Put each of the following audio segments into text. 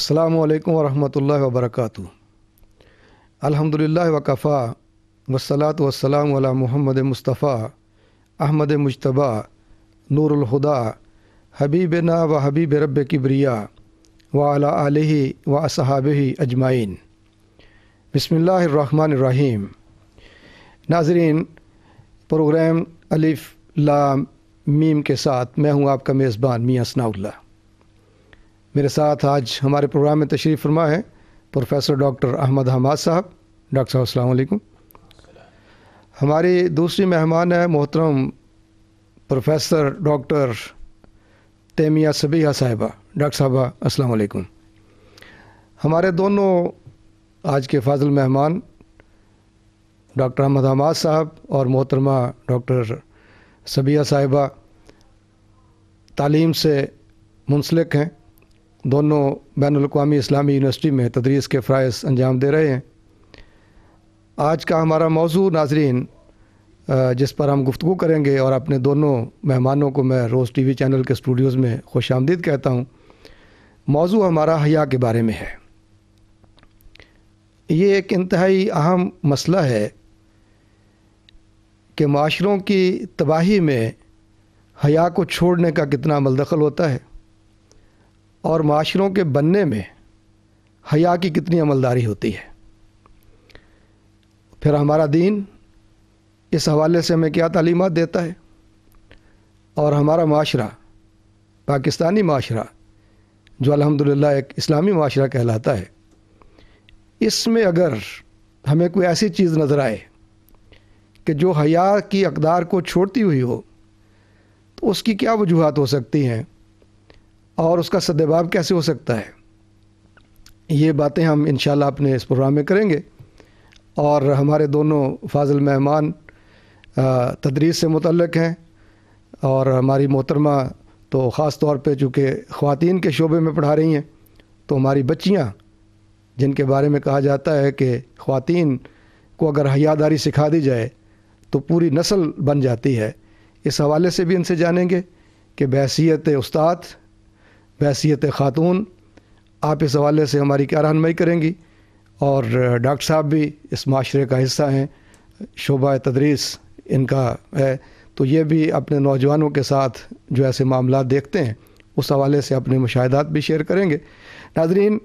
अल्लाम वरहमल वबरक अलहमदिल्ला वकफ़ा वसलात वसलाम वाला मोहम्मद मुस्तफ़ा अहमद मुशतबा नूरलहुदा हबीब ना व हबीब रब किबरिया व अला आलही व असहाब अजमाइन बसमीम नाजरीन प्रोग्राम अलिफ़ लाम मीम के साथ मैं हूँ आपका मेज़बान मियाँ सनाउल्ला मेरे साथ आज हमारे प्रोग्राम में तशरीफ़ फरमा है प्रोफेसर डॉक्टर अहमद हमाद साहब डॉक्टर साहब अलैक्म हमारे दूसरी मेहमान है मोहतरम प्रोफेसर डॉक्टर तैमिया सबीहा साहिबा डॉक्टर साहबा अस्सलाम वालेकुम हमारे दोनों आज के फाजिल मेहमान डॉक्टर अहमद हमाद साहब और मोहतरमा डॉक्टर सबिया साहिबा तालीम से मुंसलिक हैं दोनों बैन अवी इस्लामी यूनिवर्सिटी में तदरीस के फ़रज़ अंजाम दे रहे हैं आज का हमारा मौजू नाजरीन जिस पर हम गुफ्तु करेंगे और अपने दोनों मेहमानों को मैं रोज़ टी वी चैनल के स्टूडियोज़ में खुश आमदीद कहता हूँ मौजू हमारा हया के बारे में है ये एक इंतहाई अहम मसला है कि माशरों की तबाही में हया को छोड़ने का कितना मलदखल होता है और माशरों के बनने में हया की कितनी अमलदारी होती है फिर हमारा दीन इस हवाले से हमें क्या तालीमत देता है और हमारा माशरा पाकिस्तानी माशरा जो अल्हम्दुलिल्लाह एक इस्लामी माशरा कहलाता है इसमें अगर हमें कोई ऐसी चीज़ नज़र आए कि जो हया की अकदार को छोड़ती हुई हो तो उसकी क्या वजूहत हो सकती हैं और उसका सदभाव कैसे हो सकता है ये बातें हम इन अपने इस प्रोग्राम में करेंगे और हमारे दोनों फाजिल मेहमान तदरीस से मुतलक हैं और हमारी मोहतरमा तो ख़ास तौर पे चूँकि ख़वातीन के शोबे में पढ़ा रही हैं तो हमारी बच्चियाँ जिनके बारे में कहा जाता है कि ख़वातीन को अगर हयादारी सिखा दी जाए तो पूरी नस्ल बन जाती है इस हवाले से भी इनसे जानेंगे कि बहसीत उस्ताद बैसीत ख़ातून आप इस हवाले से हमारी क्या रहनमई करेंगी और डॉक्टर साहब भी इस माशरे का हिस्सा हैं शोबा तदरीस इनका है तो ये भी अपने नौजवानों के साथ जो ऐसे मामला देखते हैं उस हवाले से अपने मुशाहदात भी शेयर करेंगे नाजरीन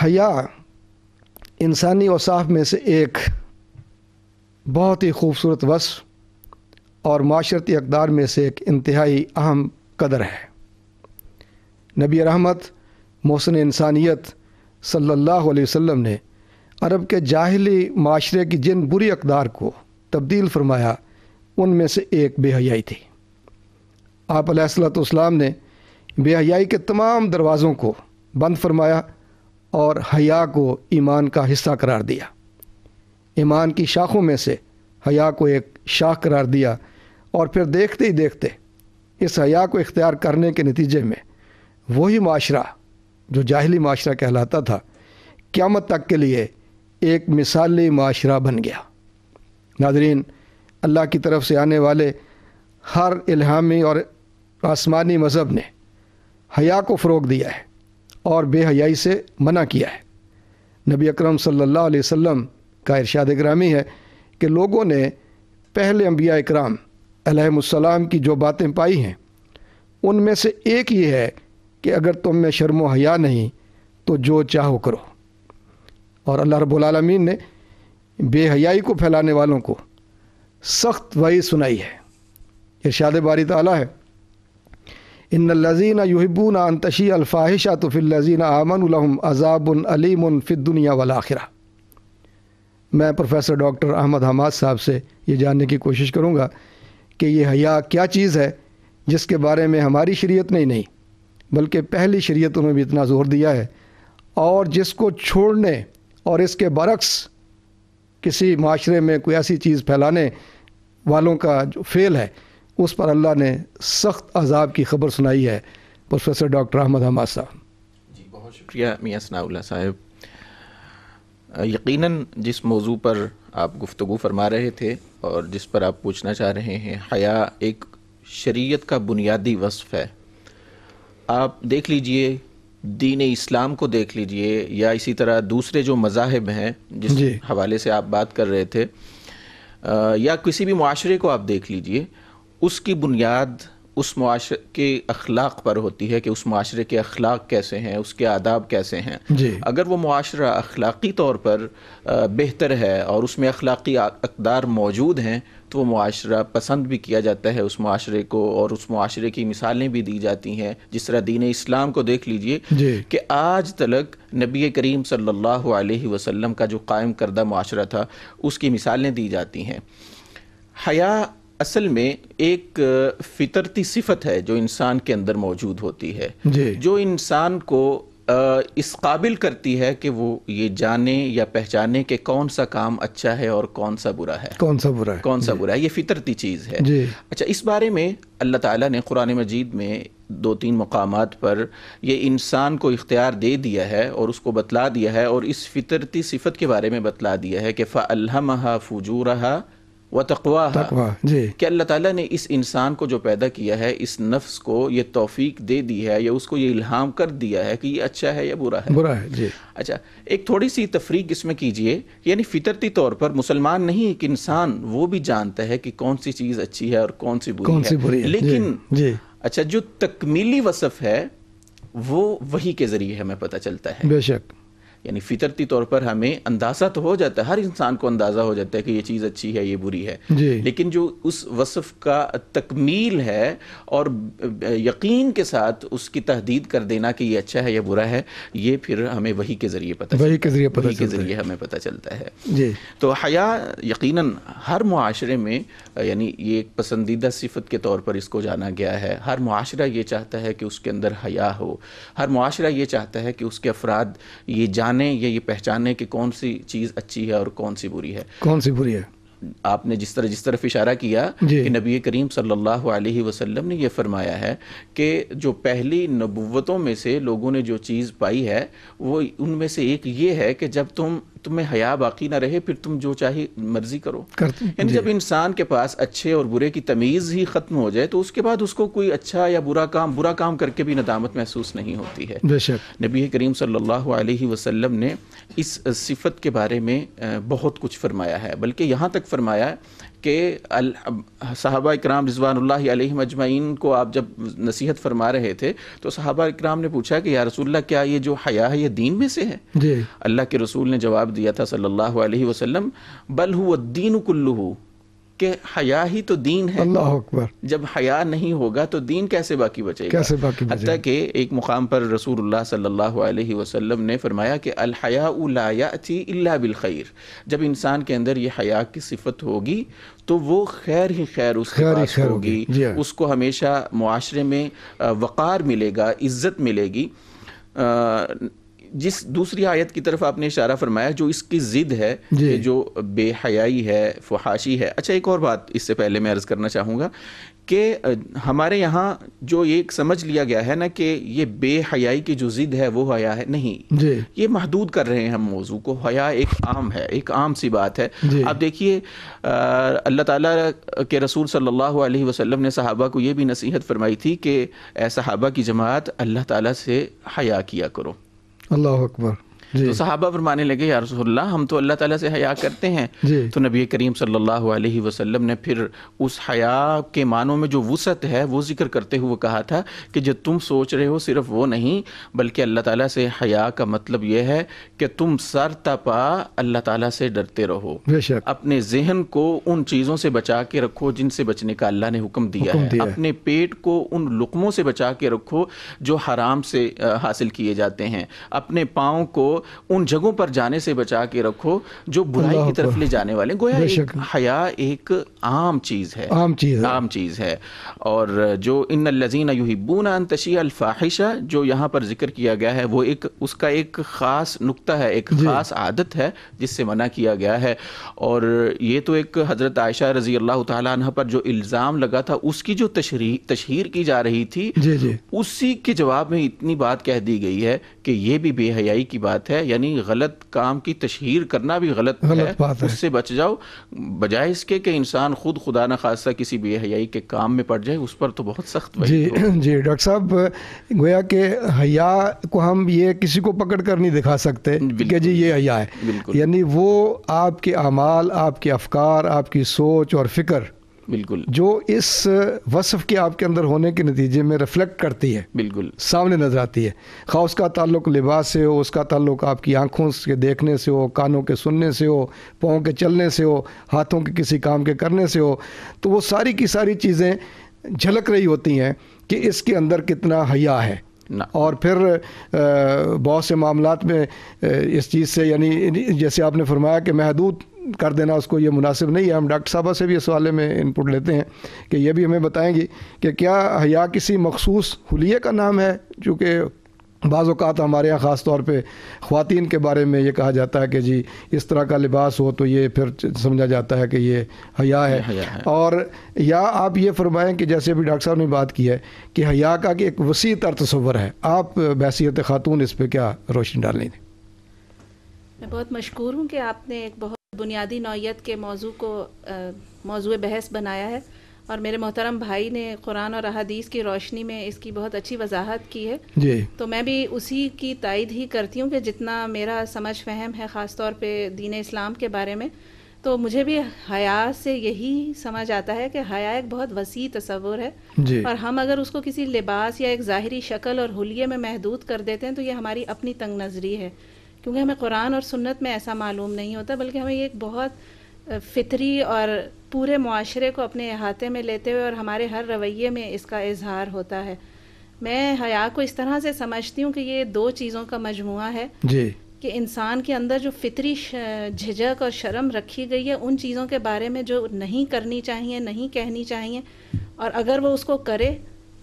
हया इंसानी वसाफ़ में से एक बहुत ही खूबसूरत वस और माशरती अकदार में से एक इंतहाई अहम कदर है नबी रहमत मौसन इंसानियत सल्लल्लाहु अलैहि वसल्लम ने अरब के जाहली माशरे की जिन बुरी अकदार को तब्दील फरमाया उनमें से एक बेहयाई थी आप सलाम ने बेहयाई के तमाम दरवाज़ों को बंद फरमाया और हया को ईमान का हिस्सा करार दिया ईमान की शाखों में से हया को एक शाख करार दिया और फिर देखते ही देखते इस हया को इख्तियार करने के नतीजे में वही माशरा जो जाहली माशरा कहलाता था क़्यामत तक के लिए एक मिसाली माशरा बन गया नादरीन अल्लाह की तरफ से आने वाले हर इल्हामी और आसमानी मज़हब ने हया को फ़रोग दिया है और बेहयाई से मना किया है नबी अकरम सल्लल्लाहु अलैहि वसल्लम का इरशाद ग्रामी है कि लोगों ने पहले अम्बिया इकराम की जो बातें पाई हैं उनमें से एक ये है कि अगर तुम में शर्म हया नहीं तो जो चाहो करो और अल्लाह रबालमीन ने बेहयाई को फैलाने वालों को सख्त वही सुनाई है शाद बारी तला है इन लजीना युहिबून अंतशी अलफाहिशा तो फिर लजीन आमन अजाबन अलीम फिर दुनिया वाल आखिरा मैं प्रोफेसर डॉक्टर अहमद हमाद साहब से ये जानने की कोशिश करूँगा कि यह हया क्या चीज़ है जिसके बारे में हमारी शरीय नहीं नहीं बल्कि पहली शरीयतों में भी इतना जोर दिया है और जिसको छोड़ने और इसके बरक्स किसी माशरे में कोई ऐसी चीज़ फैलाने वालों का जो फेल है उस पर अल्लाह ने सख्त अजाब की खबर सुनाई है प्रोफेसर डॉक्टर अहमद हमास साहब जी बहुत शुक्रिया मियाँ सनाउल्ला साहब यकीनन जिस मौजू पर आप गुफ्तु फरमा रहे थे और जिस पर आप पूछना चाह रहे हैं हया एक शरीयत का बुनियादी वसफ़ है आप देख लीजिए दीन इस्लाम को देख लीजिए या इसी तरह दूसरे जो मज़ाहब हैं जिस हवाले से आप बात कर रहे थे आ, या किसी भी माशरे को आप देख लीजिए उसकी बुनियाद उस माशरे के अखलाक पर होती है कि उस माशरे के अखलाक कैसे हैं उसके आदाब कैसे हैं अगर वो माशरा अखलाक़ी तौर पर बेहतर है और उसमें अखलाक़ी अकदार मौजूद हैं तो वो मुआरा पसंद भी किया जाता है उस माशरे को और उस माशरे की मिसालें भी दी जाती हैं जिस तरह दीन इस्लाम को देख लीजिए कि आज तलक नबी करीम सल्लल्लाहु अलैहि वसल्लम का जो कायम करदा माशरा था उसकी मिसालें दी जाती हैं हया असल में एक फितरती सिफत है जो इंसान के अंदर मौजूद होती है जो इंसान को इस काबिल करती है कि वो ये जाने या पहचाने कि कौन सा काम अच्छा है और कौन सा बुरा है कौन सा बुरा है कौन सा बुरा है ये फितरती चीज़ है अच्छा इस बारे में अल्लाह ताला ने कुरान मजीद में दो तीन मकाम पर यह इंसान को इख्तियार दे दिया है और उसको बतला दिया है और इस फितरती सिफत के बारे में बतला दिया है कि फजू रहा व तकवा जी कि अल्लाह ताला ने इस इंसान को जो पैदा किया है इस नफ्स को ये तौफीक दे दी है या उसको ये इल्हाम कर दिया है कि ये अच्छा है या बुरा है बुरा है जी अच्छा एक थोड़ी सी तफरीक इसमें कीजिए यानी फितरती तौर पर मुसलमान नहीं एक इंसान वो भी जानता है कि कौन सी चीज़ अच्छी है और कौन सी बुरी, कौन सी बुरी है लेकिन जी। अच्छा जो तकमीली वसफ़ है वो वही के ज़रिए हमें पता चलता है बेशक यानी फितरती तौर पर हमें अंदाज़ा तो हो जाता है हर इंसान को अंदाज़ा हो जाता है कि ये चीज़ अच्छी है ये बुरी है लेकिन जो उस वसफ़ का तकमील है और यकीन के साथ उसकी तहदीद कर देना कि ये अच्छा है या बुरा है ये फिर हमें वही के ज़रिए पता वही के ज़रिए वही के ज़रिए हमें पता चलता है तो हया यकीन हर माशरे में यानी ये एक पसंदीदा सिफत के तौर पर इसको जाना गया है हर माशरा ये चाहता है कि उसके अंदर हया हो हर माशरा ये चाहता है कि उसके अफराद ये जान जाने या ये पहचाने कि कौन सी चीज़ अच्छी है और कौन सी बुरी है कौन सी बुरी है आपने जिस तरह जिस तरफ इशारा किया कि नबी करीम सल्लल्लाहु अलैहि वसल्लम ने यह फरमाया है कि जो पहली नबुवतों में से लोगों ने जो चीज़ पाई है वो उनमें से एक ये है कि जब तुम तुम्हें हया बाकी ना रहे फिर तुम जो चाहे मर्जी करो यानी जब इंसान के पास अच्छे और बुरे की तमीज़ ही ख़त्म हो जाए तो उसके बाद उसको कोई अच्छा या बुरा काम बुरा काम करके भी नदामत महसूस नहीं होती है नबी करीम सल्लल्लाहु अलैहि वसल्लम ने इस सिफत के बारे में बहुत कुछ फरमाया है बल्कि यहाँ तक फरमाया है कि साहबा इक्राम रिजवान मजमाइन को आप जब नसीहत फरमा रहे थे तो साहबा इक्राम ने पूछा कि या क्या ये जो हया है ये दीन में से है अल्लाह के रसूल ने जवाब दिया था सल्ला वसलम बल हु दीन कुल्लू कि हया ही तो दीन है अल्लाह अकबर जब हया नहीं होगा तो दीन कैसे बाकी बचेगा कैसे बाकी हती कि एक मुकाम पर रसूलुल्लाह सल्लल्लाहु अलैहि वसल्लम ने फरमाया कि अल हया लायाती इल्ला बिल खैर जब इंसान के अंदर ये हया की सिफत होगी तो वो खैर ही खैर उसके खेर पास खेर होगी हाँ। उसको हमेशा माशरे में वक़ार मिलेगा इज़्ज़त मिलेगी आ, जिस दूसरी आयत की तरफ आपने इशारा फरमाया जो इसकी ज़िद है जो बेहयाई है फहाशी है अच्छा एक और बात इससे पहले मैं अर्ज़ करना चाहूँगा कि हमारे यहाँ जो ये समझ लिया गया है ना कि ये बेहयाई की जो ज़िद है वो हया है नहीं ये महदूद कर रहे हैं हम मौजू को हया एक आम है एक आम सी बात है आप देखिए अल्लाह ताला के रसूल सल्लल्लाहु अलैहि वसल्लम ने सहाबा को ये भी नसीहत फरमाई थी कि सहाबा की जमात अल्लाह ताला से हया किया करो الله أكبر तो सहाबा फरमाने लगे या रसोल्ला हम तो अल्लाह ताला से हया करते हैं तो नबी करीम सल्लल्लाहु अलैहि वसल्लम ने फिर उस हया के मानों में जो वसत है वो जिक्र करते हुए कहा था कि जब तुम सोच रहे हो सिर्फ वो नहीं बल्कि अल्लाह ताला से हया का मतलब यह है कि तुम सर तपा अल्लाह ताला से डरते रहो अपने जहन को उन चीज़ों से बचा के रखो जिनसे बचने का अल्लाह ने हुक्म दिया है अपने पेट को उन लुकमों से बचा के रखो जो हराम से हासिल किए जाते हैं अपने पाँव को उन जगहों पर जाने से बचा के रखो जो बुराई की तरफ ले जाने वाले गोया एक हया एक आम चीज़ है आम चीज़ है आम चीज़ है और जो इन लजीन यूहिबून तशी अलफाहिशा जो यहाँ पर जिक्र किया गया है वो एक उसका एक ख़ास नुकता है एक ख़ास आदत है जिससे मना किया गया है और ये तो एक हज़रत आयशा रजी अल्लाह तह पर जो इल्ज़ाम लगा था उसकी जो तशरी तशहर की जा रही थी जी जी। उसी के जवाब में इतनी बात कह दी गई है कि ये भी बेहयाई की बात गलत है यानी गलत काम की तशहर करना भी गलत, गलत है, बात है उससे बच जाओ बजाय इसके कि इंसान खुद खुदा न खासा किसी हयाई के काम में पड़ जाए उस पर तो बहुत सख्त जी तो। जी डॉक्टर साहब गोया कि हया को हम ये किसी को पकड़ कर नहीं दिखा सकते कि जी ये हया है यानी वो आपके अमाल आपके अफकार आपकी सोच और फिक्र बिल्कुल जो इस वसफ के आपके अंदर होने के नतीजे में रिफ्लेक्ट करती है बिल्कुल सामने नजर आती है खा उसका ताल्लुक लिबास से हो उसका ताल्लुक आपकी आंखों के देखने से हो कानों के सुनने से हो पाँव के चलने से हो हाथों के किसी काम के करने से हो तो वो सारी की सारी चीज़ें झलक रही होती हैं कि इसके अंदर कितना हया है और फिर बहुत से मामला में इस चीज़ से यानी जैसे आपने फरमाया कि महदूद कर देना उसको ये मुनासिब नहीं है हम डॉक्टर साहबा से भी इस वाले में इनपुट लेते हैं कि ये भी हमें बताएंगी कि क्या हया किसी मखसूस हुलिये का नाम है चूँकि बाज़ात हमारे यहाँ ख़ास तौर पर ख़वान के बारे में ये कहा जाता है कि जी इस तरह का लिबास हो तो ये फिर समझा जाता है कि ये हया है, हया है। और या आप ये फरमाएँ कि जैसे अभी डॉक्टर साहब ने बात की है कि हया का कि एक वसी तर तस्वर है आप बैसीत ख़ातून इस पर क्या रोशनी डालेंगे मैं बहुत मशहूर हूँ कि आपने एक बहुत बुनियादी नौीयत के मौजू को मौजू बहस बनाया है और मेरे मोहतरम भाई ने कुरान और अहदीस की रोशनी में इसकी बहुत अच्छी वजाहत की है जी तो मैं भी उसी की तइद ही करती हूँ कि जितना मेरा समझ फहम है ख़ास तौर पे दीन इस्लाम के बारे में तो मुझे भी हया से यही समझ आता है कि हया एक बहुत वसी तस्वुर है और हम अगर उसको किसी लिबास या एक ज़ाहरी शक्ल और हुलिये में महदूद कर देते हैं तो ये हमारी अपनी तंग नज़री है क्योंकि हमें कुरान और सुन्नत में ऐसा मालूम नहीं होता बल्कि हमें ये एक बहुत फितरी और पूरे माशरे को अपने अहाते में लेते हुए और हमारे हर रवैये में इसका इजहार होता है मैं हया को इस तरह से समझती हूँ कि ये दो चीज़ों का मजमु है जी कि इंसान के अंदर जो फितरी झिझक और शर्म रखी गई है उन चीज़ों के बारे में जो नहीं करनी चाहिए नहीं कहनी चाहिए और अगर वो उसको करे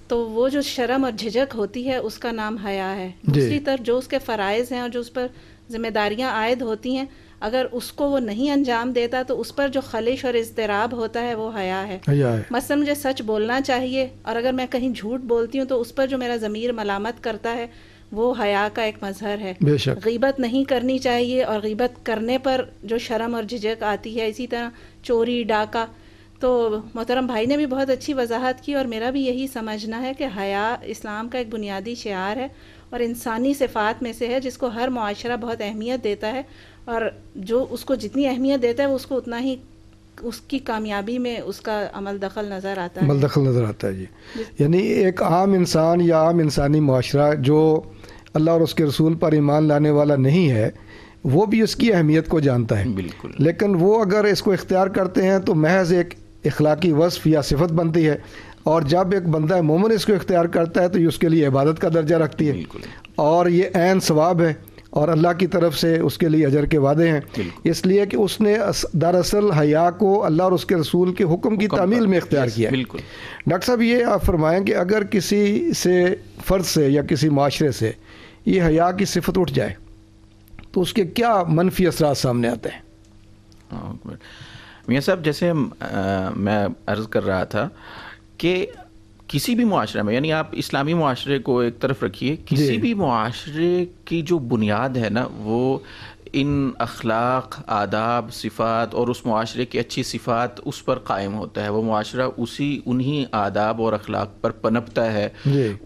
तो वो जो शर्म और झिझक होती है उसका नाम हया है दूसरी तरफ जो उसके फ़रज़ हैं और जो उस पर जिम्मेदारियां आयद होती हैं अगर उसको वो नहीं अंजाम देता तो उस पर जो खलिश और इजतराब होता है वो हया है, है। मसलन मुझे सच बोलना चाहिए और अगर मैं कहीं झूठ बोलती हूँ तो उस पर जो मेरा ज़मीर मलामत करता है वो हया का एक मजहर है गीबत नहीं करनी चाहिए और गीबत करने पर जो शर्म और झिझक आती है इसी तरह चोरी डाका तो मोहतरम भाई ने भी बहुत अच्छी वजाहत की और मेरा भी यही समझना है कि हया इस्लाम का एक बुनियादी शार है और इंसानी सिफात में से है जिसको हर माशरा बहुत अहमियत देता है और जो उसको जितनी अहमियत देता है वो उसको उतना ही उसकी कामयाबी में उसका अमल दखल नज़र आता है अमल दखल नज़र आता है जी यानी एक आम इंसान या आम इंसानी माशरा जो अल्लाह और उसके रसूल पर ईमान लाने वाला नहीं है वो भी उसकी अहमियत को जानता है बिल्कुल लेकिन वो अगर इसको इख्तियार करते हैं तो महज एक अखलाकी वसफ़ या सिफत बनती है और जब एक बंदा मोमन इसको इख्तियार करता है तो ये उसके लिए इबादत का दर्जा रखती है और ये ऐन सवाब है और अल्लाह की तरफ से उसके लिए अजर के वादे हैं इसलिए कि उसने दरअसल हया को अल्लाह और उसके रसूल के हुक्म की तामील में इख्तियार किया डॉक्टर साहब ये आप फरमाएँ कि अगर किसी से फ़र्ज से या किसी माशरे से ये हया की सिफत उठ जाए तो उसके क्या मनफी असरा सामने आते हैं मियाँ साहब जैसे आ, मैं अर्ज़ कर रहा था कि किसी भी माशरे में यानी आप इस्लामी माशरे को एक तरफ रखिए किसी भी माशरे की जो बुनियाद है ना वो इन अखलाक आदाब सिफ़ात और उस माशरे की अच्छी सिफ़ात उस पर कायम होता है वो माशरा उसी उन्हीं आदाब और अखलाक पर पनपता है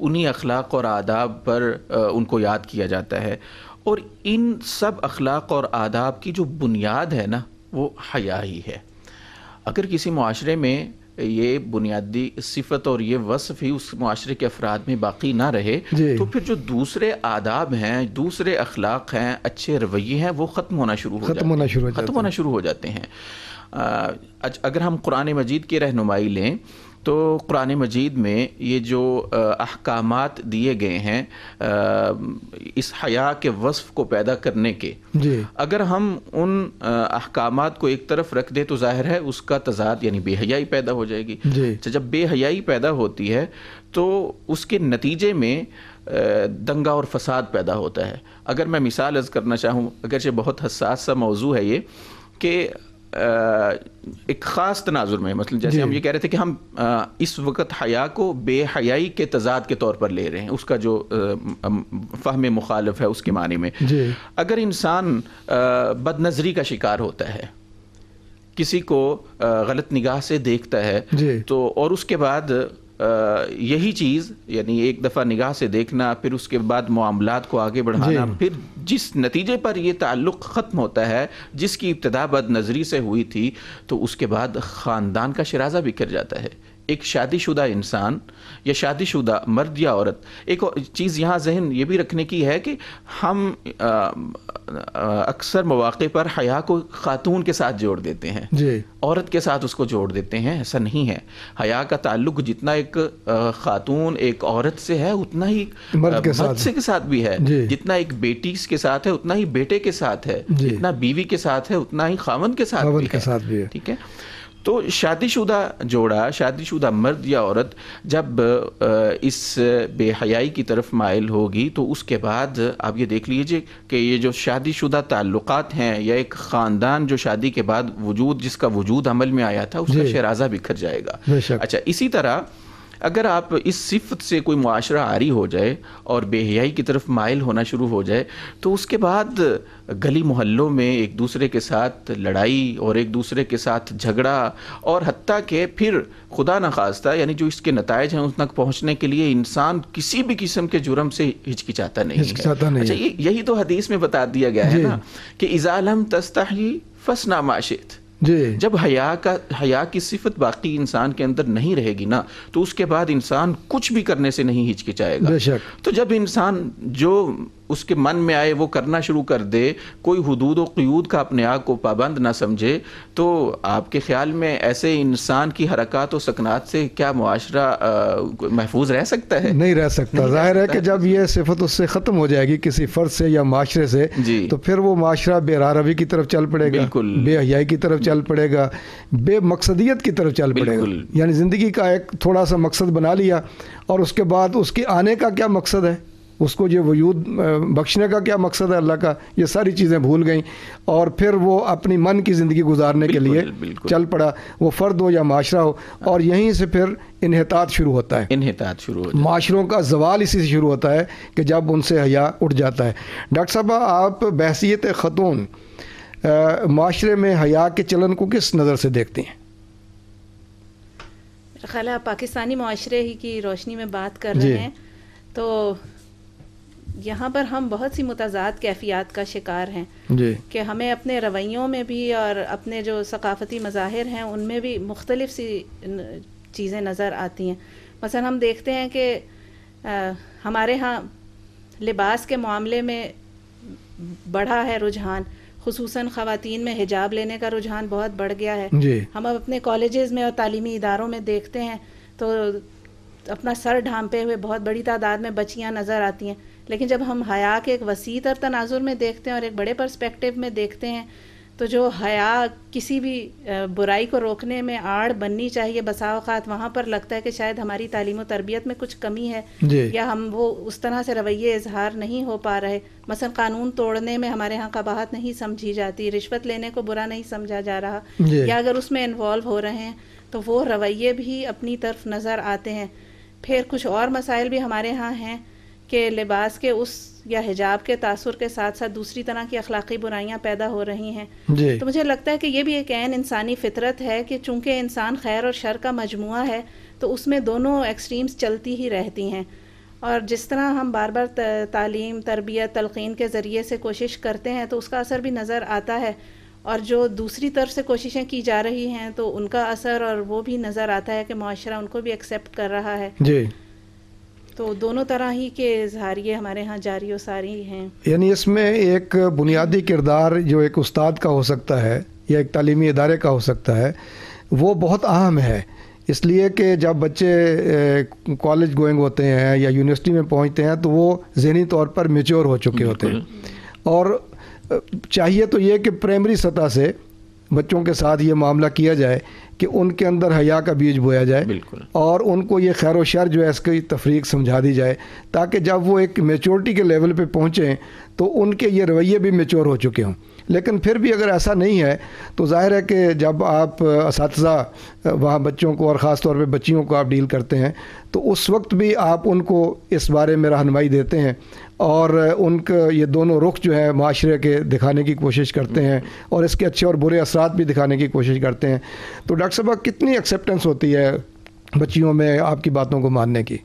उन्हीं अखलाक और आदाब पर उनको याद किया जाता है और इन सब अखलाक और आदाब की जो बुनियाद है ना वो हया ही है अगर किसी माशरे में ये बुनियादी सिफत और ये वसफ़ ही उस माशरे के अफराद में बाकी ना रहे तो फिर जो दूसरे आदाब हैं दूसरे अखलाक हैं अच्छे रवैये हैं वो ख़त्म होना शुरू ख़त्म होना शुरू ख़त्म होना शुरू हो जाते हैं अगर हम कुरान मजीद की रहनुमाई लें तो कुरान मजीद में ये जो अहकाम दिए गए हैं इस हया के वस्फ़ को पैदा करने के अगर हम उन अहकाम को एक तरफ रख दें तो ज़ाहिर है उसका तजाद यानी बेहयाई पैदा हो जाएगी तो जब बेहयाई पैदा होती है तो उसके नतीजे में दंगा और फसाद पैदा होता है अगर मैं मिसाल अर्ज़ करना चाहूँ अगरचे बहुत हसास सा मौजू है ये कि एक ख़ास तनाजुर में मतलब जैसे हम ये कह रहे थे कि हम इस वक्त हया को बेहयाई के तजाद के तौर पर ले रहे हैं उसका जो फहम मुखालफ है उसके माने में अगर इंसान बदनज़री का शिकार होता है किसी को गलत निगाह से देखता है तो और उसके बाद यही चीज़ यानी एक दफ़ा निगाह से देखना फिर उसके बाद मामला को आगे बढ़ाना फिर जिस नतीजे पर यह ताल्लुक़ ख़त्म होता है जिसकी इब्तदा बद नज़री से हुई थी तो उसके बाद ख़ानदान का शराजा बिखर जाता है एक शादीशुदा इंसान या शादीशुदा मर्द या औरत एक चीज़ यहाँ जहन ये भी रखने की है कि हम आ, अक्सर मौाक़े पर हया को खातून के साथ जोड़ देते हैं जी औरत के साथ उसको जोड़ देते हैं ऐसा नहीं है हया का ताल्लुक जितना एक खातून एक औरत से है उतना ही मर्द के साथ के साथ भी है जितना एक बेटी के साथ है उतना ही बेटे के साथ है जितना बीवी के साथ है उतना ही खावन के साथ भी है ठीक है तो शादीशुदा जोड़ा शादीशुदा मर्द या औरत जब इस बेहयाई की तरफ मायल होगी तो उसके बाद आप ये देख लीजिए कि ये जो शादीशुदा ताल्लुक़ हैं या एक ख़ानदान जो शादी के बाद वजूद जिसका वजूद अमल में आया था उसका शराजा बिखर जाएगा अच्छा इसी तरह अगर आप इस सिफत से कोई माशरा आरी हो जाए और बेहयाई की तरफ माइल होना शुरू हो जाए तो उसके बाद गली मोहल्लों में एक दूसरे के साथ लड़ाई और एक दूसरे के साथ झगड़ा और हती के फिर खुदा नखास्ता यानी जो इसके नतज हैं उन तक पहुँचने के लिए इंसान किसी भी किस्म के जुर्म से हिचकिचाता नहीं हिचकिचाता नहीं अच्छा यही तो हदीस में बता दिया गया है ना कि इज़ालम तस्ता ही फसना माशित जी जब हया का हया की सिफत बाकी इंसान के अंदर नहीं रहेगी ना तो उसके बाद इंसान कुछ भी करने से नहीं हिचकिचाएगा तो जब इंसान जो उसके मन में आए वो करना शुरू कर दे कोई हदूद व्यूद का अपने आप को पाबंद ना समझे तो आपके ख्याल में ऐसे इंसान की हरकत और सकनात से क्या मुआरा महफूज रह सकता है नहीं रह सकता ज़ाहिर है कि जब ये सिफत उससे ख़त्म हो जाएगी किसी फ़र्ज से या माशरे से तो फिर वो माशरा बेरारवी की तरफ चल पड़ेगा बिल्कुल बेहयाई की तरफ चल पड़ेगा बेमकसदियत की तरफ चल पड़ेगा यानी ज़िंदगी का एक थोड़ा सा मकसद बना लिया और उसके बाद उसके आने का क्या मकसद है उसको जो वजूद बख्शने का क्या मकसद है अल्लाह का ये सारी चीज़ें भूल गई और फिर वो अपनी मन की ज़िंदगी गुजारने के लिए चल पड़ा वो फ़र्द हो या माशरा हो और यहीं से फिर इनहतात शुरू होता है इनहतात शुरू हो माशरों का जवाल इसी से शुरू होता है कि जब उनसे हया उठ जाता है डॉक्टर साहब आप बहसीत ख़तून माशरे में हया के चलन को किस नज़र से देखते हैं खला पाकिस्तानी माशरे ही की रोशनी में बात कर रहे हैं तो यहाँ पर हम बहुत सी मुताजाद कैफियात का शिकार हैं कि हमें अपने रवैयों में भी और अपने जो सकाफ़ती मज़ाहिर हैं उनमें भी मुख्तलिफ सी चीज़ें नज़र आती हैं मसलन हम देखते हैं कि हमारे यहाँ लिबास के मामले में बढ़ा है रुझान खसूस ख़वान में हिजाब लेने का रुझान बहुत बढ़ गया है हम अब अपने कॉलेज़ में और तालीमी इदारों में देखते हैं तो अपना सर ढांपे हुए बहुत बड़ी तादाद में बच्चियाँ नज़र आती हैं लेकिन जब हम हया के एक वसी तर तनाजुर में देखते हैं और एक बड़े पर्सपेक्टिव में देखते हैं तो जो हया किसी भी बुराई को रोकने में आड़ बननी चाहिए बसा अवत वहाँ पर लगता है कि शायद हमारी तालीम तरबियत में कुछ कमी है या हम वो उस तरह से रवैये इजहार नहीं हो पा रहे मसलन कानून तोड़ने में हमारे यहाँ कबाहत नहीं समझी जाती रिश्वत लेने को बुरा नहीं समझा जा रहा या अगर उसमें इन्वॉल्व हो रहे हैं तो वो रवैये भी अपनी तरफ नज़र आते हैं फिर कुछ और मसाइल भी हमारे यहाँ हैं के लिबास के उस या हिजाब के तासुर के साथ साथ दूसरी तरह की अखलाकी बुराइयां पैदा हो रही हैं तो मुझे लगता है कि ये भी एक एन इंसानी फितरत है कि चूंकि इंसान खैर और शर का मजमु है तो उसमें दोनों एक्सट्रीम्स चलती ही रहती हैं और जिस तरह हम बार बार तालीम तरबियत तलख़ीन के ज़रिए से कोशिश करते हैं तो उसका असर भी नज़र आता है और जो दूसरी तरफ से कोशिशें की जा रही हैं तो उनका असर और वो भी नज़र आता है कि माशरा उनको भी एक्सेप्ट कर रहा है जी तो दोनों तरह ही के इजहारिये हमारे यहाँ जारी व सारी हैं यानी इसमें एक बुनियादी किरदार जो एक उस्ताद का हो सकता है या एक तालीमी इदारे का हो सकता है वो बहुत अहम है इसलिए कि जब बच्चे कॉलेज गोइंग होते हैं या यूनिवर्सिटी में पहुंचते हैं तो वो जहनी तौर पर मेच्योर हो चुके होते हैं और चाहिए तो ये कि प्राइमरी सतह से बच्चों के साथ ये मामला किया जाए कि उनके अंदर हया का बीज बोया जाए और उनको ये खैर शर जो है इसकी तफरीक समझा दी जाए ताकि जब वो एक मेचोरिटी के लेवल पे पहुँचें तो उनके ये रवैये भी मेचोर हो चुके हों लेकिन फिर भी अगर ऐसा नहीं है तो जाहिर है कि जब आप इस वहाँ बच्चों को और ख़ास तौर पर बच्चियों को आप डील करते हैं तो उस वक्त भी आप उनको इस बारे में रहनमाई देते हैं और उनका ये दोनों रुख जो है माशरे के दिखाने की कोशिश करते हैं और इसके अच्छे और बुरे असरात भी दिखाने की कोशिश करते हैं तो डॉक्टर साहब कितनी एक्सेप्टेंस होती है बच्चियों में आपकी बातों को मानने की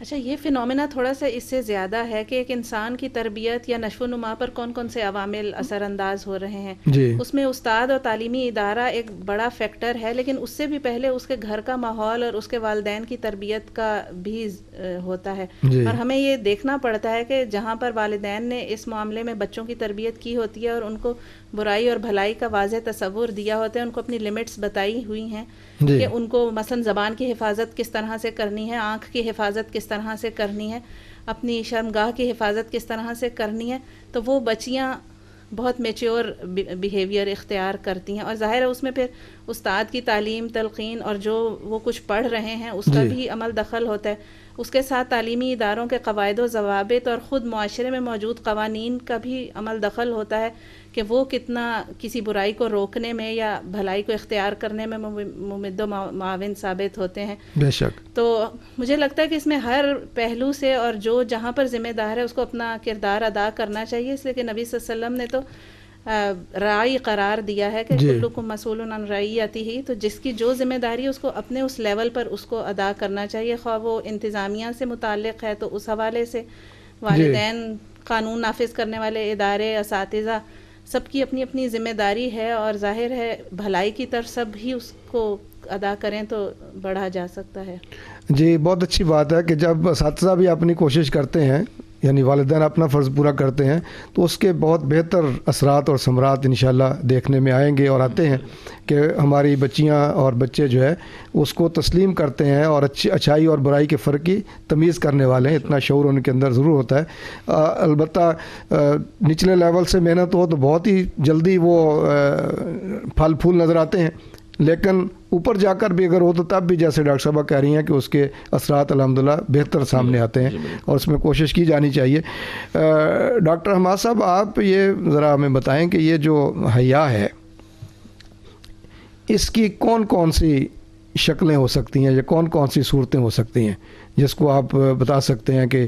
अच्छा ये फ़िनोमेना थोड़ा सा इससे ज़्यादा है कि एक इंसान की तरबियत या नशो नुमा पर कौन कौन से अवामिल असरानंदाज हो रहे हैं उसमें उस्ताद और तालीमी इदारा एक बड़ा फैक्टर है लेकिन उससे भी पहले उसके घर का माहौल और उसके वालदेन की तरबियत का भी होता है और हमें ये देखना पड़ता है कि जहाँ पर वालदेन ने इस मामले में बच्चों की तरबियत की होती है और उनको बुराई और भलाई का वाज तस्वुर दिया होता है उनको अपनी लिमिट्स बताई हुई हैं कि उनको मसलन ज़बान की हिफाजत किस तरह से करनी है आँख की हिफाजत किस तरह से करनी है अपनी शर्मगाह की हिफाजत किस तरह से करनी है तो वो बच्चियाँ बहुत मेच्योर बिहेवियर इख्तियार करती हैं और ज़ाहिर है उसमें फिर उस्ताद की तालीम तलकिन और जो वो कुछ पढ़ रहे हैं उसका भी अमल दखल होता है उसके साथ तालीमी इदारों के कवायद वाबत और ख़ुद माशरे में मौजूद कवानीन का भी अमल दखल होता है कि वो कितना किसी बुराई को रोकने में या भलाई को इख्तियार करने में मुमद माविन साबित होते हैं बेशक तो मुझे लगता है कि इसमें हर पहलू से और जो जहाँ पर ज़िम्मेदार है उसको अपना किरदार अदा करना चाहिए इसलिए कि नबी वसल्लम ने तो राय करार दिया है कि कुल्लू को मसूल राई आती ही तो जिसकी जो जिम्मेदारी है उसको अपने उस लेवल पर उसको अदा करना चाहिए ख्वा वो इंतज़ामिया से मुतल है तो उस हवाले से वालदेन कानून नाफिज करने वाले इदारे इस सबकी अपनी अपनी जिम्मेदारी है और जाहिर है भलाई की तरफ सब ही उसको अदा करें तो बढ़ा जा सकता है जी बहुत अच्छी बात है कि जब इस भी अपनी कोशिश करते हैं यानी वालदान अपना फ़र्ज़ पूरा करते हैं तो उसके बहुत बेहतर असरात और समरात इन देखने में आएंगे और आते हैं कि हमारी बच्चियाँ और बच्चे जो है उसको तस्लीम करते हैं और अच्छी अच्छाई और बुराई के फ़र्क की तमीज़ करने वाले हैं इतना शौर उनके अंदर ज़रूर होता है अलबत् निचले लेवल से मेहनत हो तो बहुत ही जल्दी वो फल फूल नज़र आते हैं लेकिन ऊपर जाकर भी अगर हो तो तब भी जैसे डॉक्टर साहबा कह रही हैं कि उसके असरात अलहमदिल्ला बेहतर सामने आते हैं और उसमें कोशिश की जानी चाहिए डॉक्टर हमाद साहब आप ये ज़रा हमें बताएं कि ये जो हया है इसकी कौन कौन सी शक्लें हो सकती हैं या कौन कौन सी सूरतें हो सकती हैं जिसको आप बता सकते हैं कि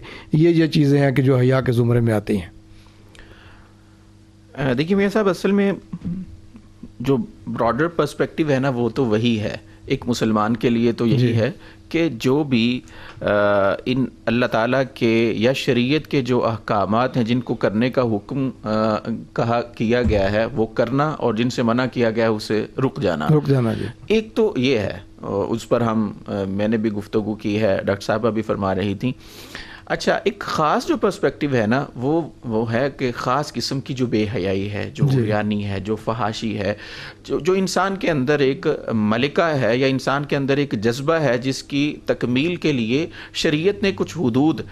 ये ये चीज़ें हैं कि जो हया के ज़ुमरे में आती हैं देखिए मियाँ साहब असल में जो ब्रॉडर पर्सपेक्टिव है ना वो तो वही है एक मुसलमान के लिए तो यही है कि जो भी इन अल्लाह ताला के या शरीयत के जो अहकाम हैं जिनको करने का हुक्म कहा किया गया है वो करना और जिनसे मना किया गया है उसे रुक जाना रुक जाना जी एक तो ये है उस पर हम मैंने भी गुफ्तु की है डॉक्टर साहबा भी फरमा रही थी अच्छा एक ख़ास जो पर्सपेक्टिव है ना वो वो है कि ख़ास किस्म की जो बेहयाई है जो हुरियानी है जो फहाशी है जो जो इंसान के अंदर एक मलिका है या इंसान के अंदर एक जज्बा है जिसकी तकमील के लिए शरीयत ने कुछ हदूद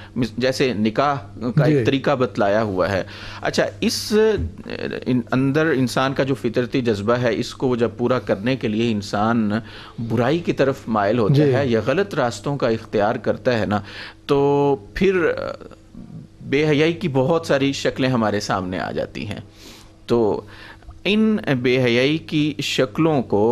जैसे निकाह का एक तरीका बतलाया हुआ है अच्छा इस इन अंदर इंसान का जो फितरती जज्बा है इसको जब पूरा करने के लिए इंसान बुराई की तरफ मायल होता है या गलत रास्तों का इख्तियार करता है ना तो फिर बेहयाई की बहुत सारी शक्लें हमारे सामने आ जाती हैं तो इन बेहयाई की शक्लों को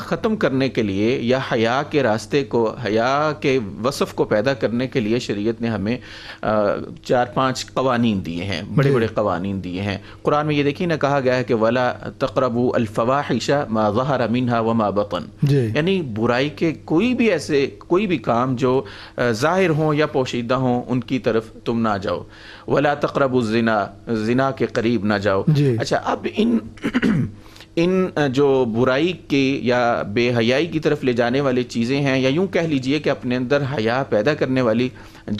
ख़त्म करने के लिए या हया के रास्ते को हया के वसफ़ को पैदा करने के लिए शरीयत ने हमें चार पांच कवानी दिए हैं बड़े बड़े कवानी दिए हैं कुरान में ये देखिए ना कहा गया है कि वला तकरबू अलफवाहिशा मा ज़हर अमीना व मा बतन यानी बुराई के कोई भी ऐसे कोई भी काम जो ज़ाहिर हों या पोशीदा हों उनकी तरफ तुम ना जाओ वला तकरब ज़िना ज़िना के करीब ना जाओ अच्छा अब इन इन जो बुराई के या बेहयाई की तरफ ले जाने वाली चीज़ें हैं या यूँ कह लीजिए कि अपने अंदर हया पैदा करने वाली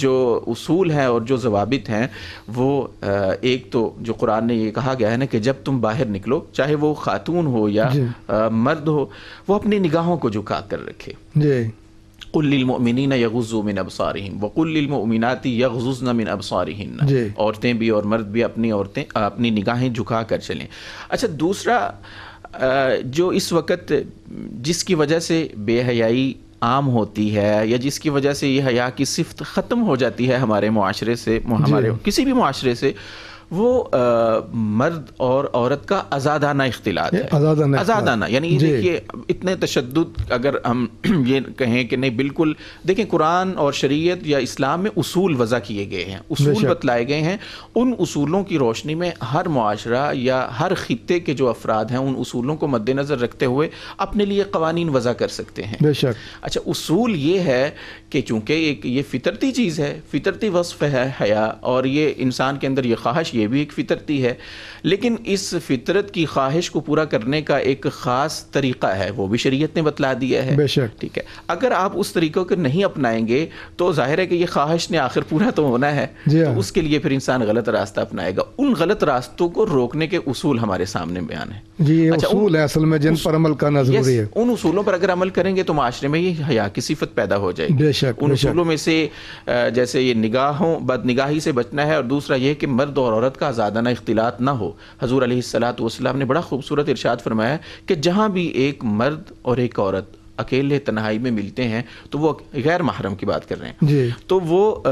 जो उसूल हैं और जो जवाबित हैं वो एक तो जो कुरान ने ये कहा गया है ना कि जब तुम बाहर निकलो चाहे वो खातून हो या मर्द हो वो अपनी निगाहों को झुका कर रखे कुल्लमिन यगज़ु मिन अबसारहिम वकुल्लमिनती मिन अबसारहिन औरतें भी और मर्द भी अपनी औरतें अपनी निगाहें झुका कर चलें अच्छा दूसरा जो इस वक्त जिसकी वजह से बेहयाई आम होती है या जिसकी वजह से ये हया की सिफत ख़त्म हो जाती है हमारे माशरे से हमारे किसी भी माशरे से वो आ, मर्द और औरत का आज़ादाना इख्तिला है आज़ादाना आज़ादाना यानी देखिए इतने तशद अगर हम ये कहें कि नहीं बिल्कुल देखें कुरान और शरीयत या इस्लाम में उसूल वज़ा किए गए हैं उसूल बतलाए गए हैं उन उसूलों की रोशनी में हर माशरा या हर ख़त्े के जो अफराद हैं उन उसूलों को मद्देनज़र रखते हुए अपने लिए कवानीन वज़ा कर सकते हैं अच्छा उसूल ये है कि चूँकि एक ये फितरती चीज़ है फितरती वसफ़ है हया और ये इंसान के अंदर ये ख्वाहिश ये भी एक फ़ितरती है लेकिन इस फितरत की ख्वाहिश को पूरा करने का एक ख़ास तरीका है वो भी शरीयत ने बतला दिया है ठीक है अगर आप उस तरीक़ों को नहीं अपनाएंगे तो जाहिर है कि ये ख्वाहिश ने आखिर पूरा तो होना है हाँ। तो उसके लिए फिर इंसान गलत रास्ता अपनाएगा उन गलत रास्तों को रोकने के उसूल हमारे सामने बयान है जी अच्छा, उसूल है असल में जिन उस... पर अमल करना जरूरी है उन उसूलों पर अगर अमल करेंगे तो माशरे में ये हया की सिफत पैदा हो जाएगी बेशक उन उसूलों में से जैसे ये निगाहों बदनिगाही से बचना है और दूसरा यह कि मर्द और औरत औरत का आज़ादाना अख्तिलात ना हो हजूर अलीसलात वसलाम ने बड़ा खूबसूरत इरशाद फरमाया कि जहाँ भी एक मर्द और एक औरत अकेले तनहाई में मिलते हैं तो वो गैर महरम की बात कर रहे हैं तो वो आ,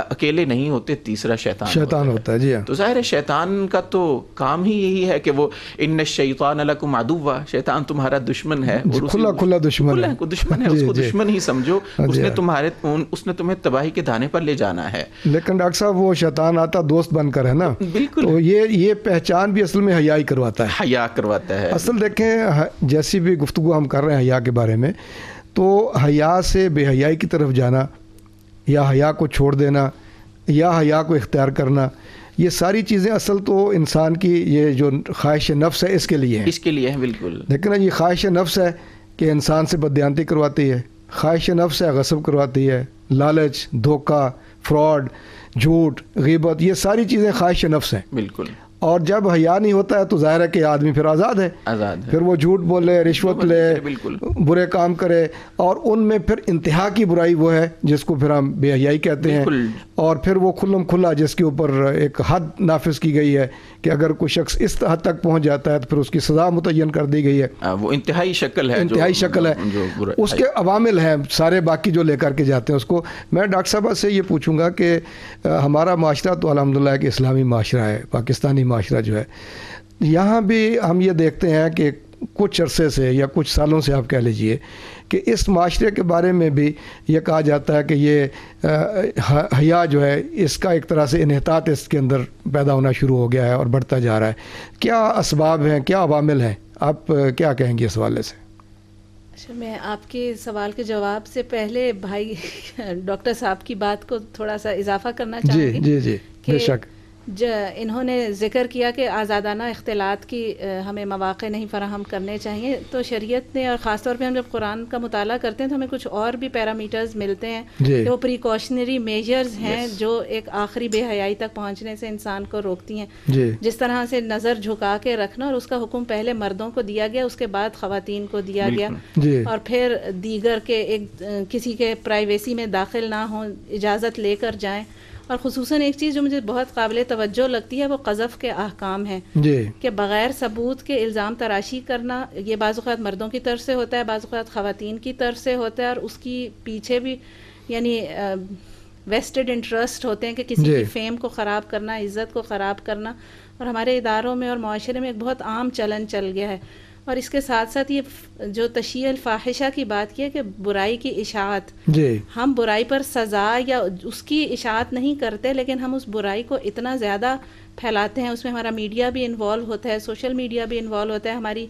अकेले नहीं होते तीसरा शैतान शैतान होता है, होता है जी हाँ। तो जाहिर है शैतान का तो काम ही यही है कि वो इन शैतान अलकुम माधुवा शैतान तुम्हारा दुश्मन है खुला खुला दुश्मन है दुश्मन है उसको दुश्मन ही समझो हाँ, उसने हाँ। तुम्हारे उसने तुम्हें तबाही के दाने पर ले जाना है लेकिन डॉक्टर साहब वो शैतान आता दोस्त बनकर है ना बिल्कुल तो ये ये पहचान भी असल में हयाई करवाता है हया करवाता है असल देखें जैसी भी गुफ्तु हम कर रहे हैं हया के बारे में में तो हया से बेहयाई की तरफ जाना या हया को छोड़ देना या हया को इख्तियार करना ये सारी चीज़ें असल तो इंसान की ये जो ख्वाहिश नफ्स है इसके लिए है इसके लिए है बिल्कुल लेकिन ये ख्वाहिश नफ्स है कि इंसान से बदयांती करवाती है ख्वाहिश नफ्स है गसब करवाती है लालच धोखा फ्रॉड झूठ गिबत ये सारी चीज़ें ख्वाहिश नफ्स हैं बिल्कुल और जब हया नहीं होता है तो जाहिर है कि आदमी फिर आज़ाद है आज़ाद है फिर वो झूठ बोले रिश्वत ले बिल्कुल बुरे काम करे और उनमें फिर इंतहा की बुराई वो है जिसको फिर हम बेहयाई कहते हैं और फिर वो खुल्लम खुला जिसके ऊपर एक हद नाफिज की गई है कि अगर कोई शख्स इस हद तक पहुँच जाता है तो फिर उसकी सज़ा मुतन कर दी गई है हाँ, वो इंतहाई शक्ल है इंतहाई शक्ल है उसके अवामिल हैं सारे बाकी जो लेकर के जाते हैं उसको मैं डॉक्टर साहब से ये पूछूंगा कि हमारा माशरा तो अलहमदिल्ला एक इस्लामी माशरा है पाकिस्तानी माशरा जो है यहाँ भी हम ये देखते हैं कि कुछ अरसे से या कुछ सालों से आप कह लीजिए कि इस माशरे के बारे में भी ये कहा जाता है कि ये हया जो है इसका एक तरह से इनहतात इसके अंदर पैदा होना शुरू हो गया है और बढ़ता जा रहा है क्या इसबाब हैं क्या अवामिल हैं आप क्या कहेंगे इस हवाले से अच्छा मैं आपके सवाल के जवाब से पहले भाई डॉक्टर साहब की बात को थोड़ा सा इजाफा करना चाहूँगी जी जी जी बेशक इन्होंने ज़िक्र किया कि आज़ादाना अख्तिलात की हमें मौाक़े नहीं फ़राहम करने चाहिए तो शरीयत ने और ख़ास तौर पर हम जब कुरान का मुताला करते हैं तो हमें कुछ और भी पैरामीटर्स मिलते हैं वो प्रिकॉशनरी मेजर्स हैं जो एक आखिरी बेहयाई तक पहुँचने से इंसान को रोकती हैं जिस तरह से नज़र झुका के रखना और उसका हुक्म पहले मर्दों को दिया गया उसके बाद ख़वान को दिया गया और फिर दीगर के एक किसी के प्राइवेसी में दाखिल ना हों इजाज़त लेकर जाएँ और खसूस एक चीज़ जो मुझे बहुत काबिल तवज्जो लगती है वो कज़फ़ के अहकाम हैं कि बग़ैर सबूत के इल्ज़ाम तराशी करना ये बाज़ात मर्दों की तरफ से होता है बाज़ात ख़वान की तरफ से होता है और उसकी पीछे भी यानी वेस्टेड इंटरेस्ट होते हैं कि किसी की फेम को ख़राब करना इज़्ज़त को ख़राब करना और हमारे इदारों में और माशरे में एक बहुत आम चलन चल गया है और इसके साथ साथ ये जो तशी फाहिशा की बात की है कि बुराई की इशात हम बुराई पर सज़ा या उसकी इशात नहीं करते लेकिन हम उस बुराई को इतना ज़्यादा फैलाते हैं उसमें हमारा मीडिया भी इन्वॉल्व होता है सोशल मीडिया भी इन्वॉल्व होता है हमारी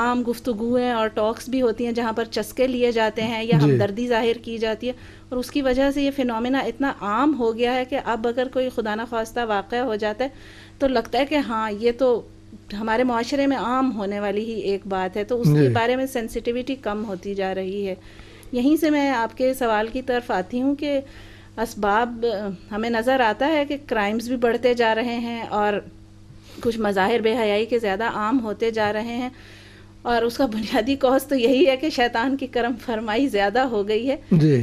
आम गुफ्तगुएँ और टॉक्स भी होती हैं जहाँ पर चस्के लिए जाते हैं या हमदर्दी जाहिर की जाती है और उसकी वजह से ये फिनोमेना इतना आम हो गया है कि अब अगर कोई खुदा न खास्ता वाक़ हो जाता है तो लगता है कि हाँ ये तो हमारे माशरे में आम होने वाली ही एक बात है तो उसके बारे में सेंसिटिविटी कम होती जा रही है यहीं से मैं आपके सवाल की तरफ आती हूँ कि इसबाब हमें नज़र आता है कि क्राइम्स भी बढ़ते जा रहे हैं और कुछ मज़ाहिर बेहयाई के ज़्यादा आम होते जा रहे हैं और उसका बुनियादी कॉज तो यही है कि शैतान की कर्म फरमाई ज़्यादा हो गई है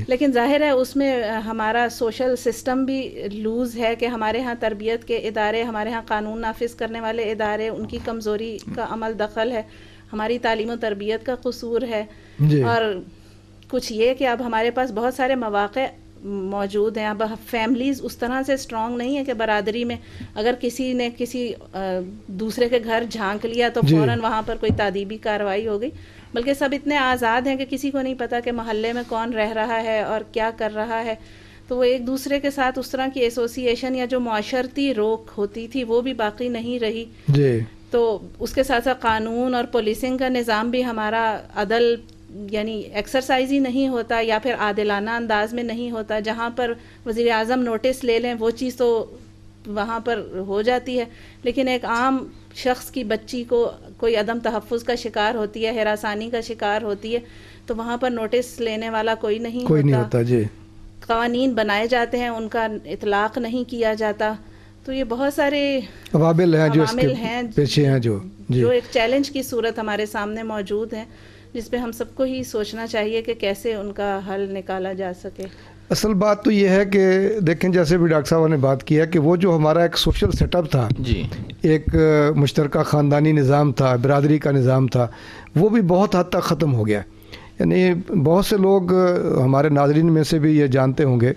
लेकिन जाहिर है उसमें हमारा सोशल सिस्टम भी लूज़ है कि हमारे यहाँ तरबियत के इदारे हमारे यहाँ कानून नाफिज करने वाले इदारे उनकी कमज़ोरी का अमल दखल है हमारी तालीम तरबियत का कसूर है और कुछ ये कि अब हमारे पास बहुत सारे मौाक़ मौजूद हैं अब फैमिलीज़ उस तरह से स्ट्रांग नहीं है कि बरादरी में अगर किसी ने किसी दूसरे के घर झांक लिया तो फ़ौर वहाँ पर कोई तादीबी कार्रवाई हो गई बल्कि सब इतने आज़ाद हैं कि किसी को नहीं पता कि मोहल्ले में कौन रह रहा है और क्या कर रहा है तो वो एक दूसरे के साथ उस तरह की एसोसिएशन या जो माशरती रोक होती थी वो भी बाकी नहीं रही जी। तो उसके साथ साथ कानून और पुलिसिंग का निज़ाम भी हमारा अदल यानी एक्सरसाइज ही नहीं होता या फिर आदिलाना अंदाज में नहीं होता जहाँ पर वजीर अजम नोटिस ले लें वो चीज़ तो वहाँ पर हो जाती है लेकिन एक आम शख्स की बच्ची को कोई अदम तहफ़ का शिकार होती है हरासानी का शिकार होती है तो वहाँ पर नोटिस लेने वाला कोई नहीं कोई होता, होता जी कवानीन बनाए जाते हैं उनका इतलाक नहीं किया जाता तो ये बहुत सारे अवाबिल हैं जो हैं जो जो एक चैलेंज की सूरत हमारे सामने मौजूद है जिस पे हम सबको ही सोचना चाहिए कि कैसे उनका हल निकाला जा सके असल बात तो ये है कि देखें जैसे भी डॉक्टर साहब ने बात किया कि वो जो हमारा एक सोशल सेटअप था जी एक मुश्तर ख़ानदानी निज़ाम था बरदरी का निज़ाम था वो भी बहुत हद तक ख़त्म हो गया यानी बहुत से लोग हमारे नाजरन में से भी ये जानते होंगे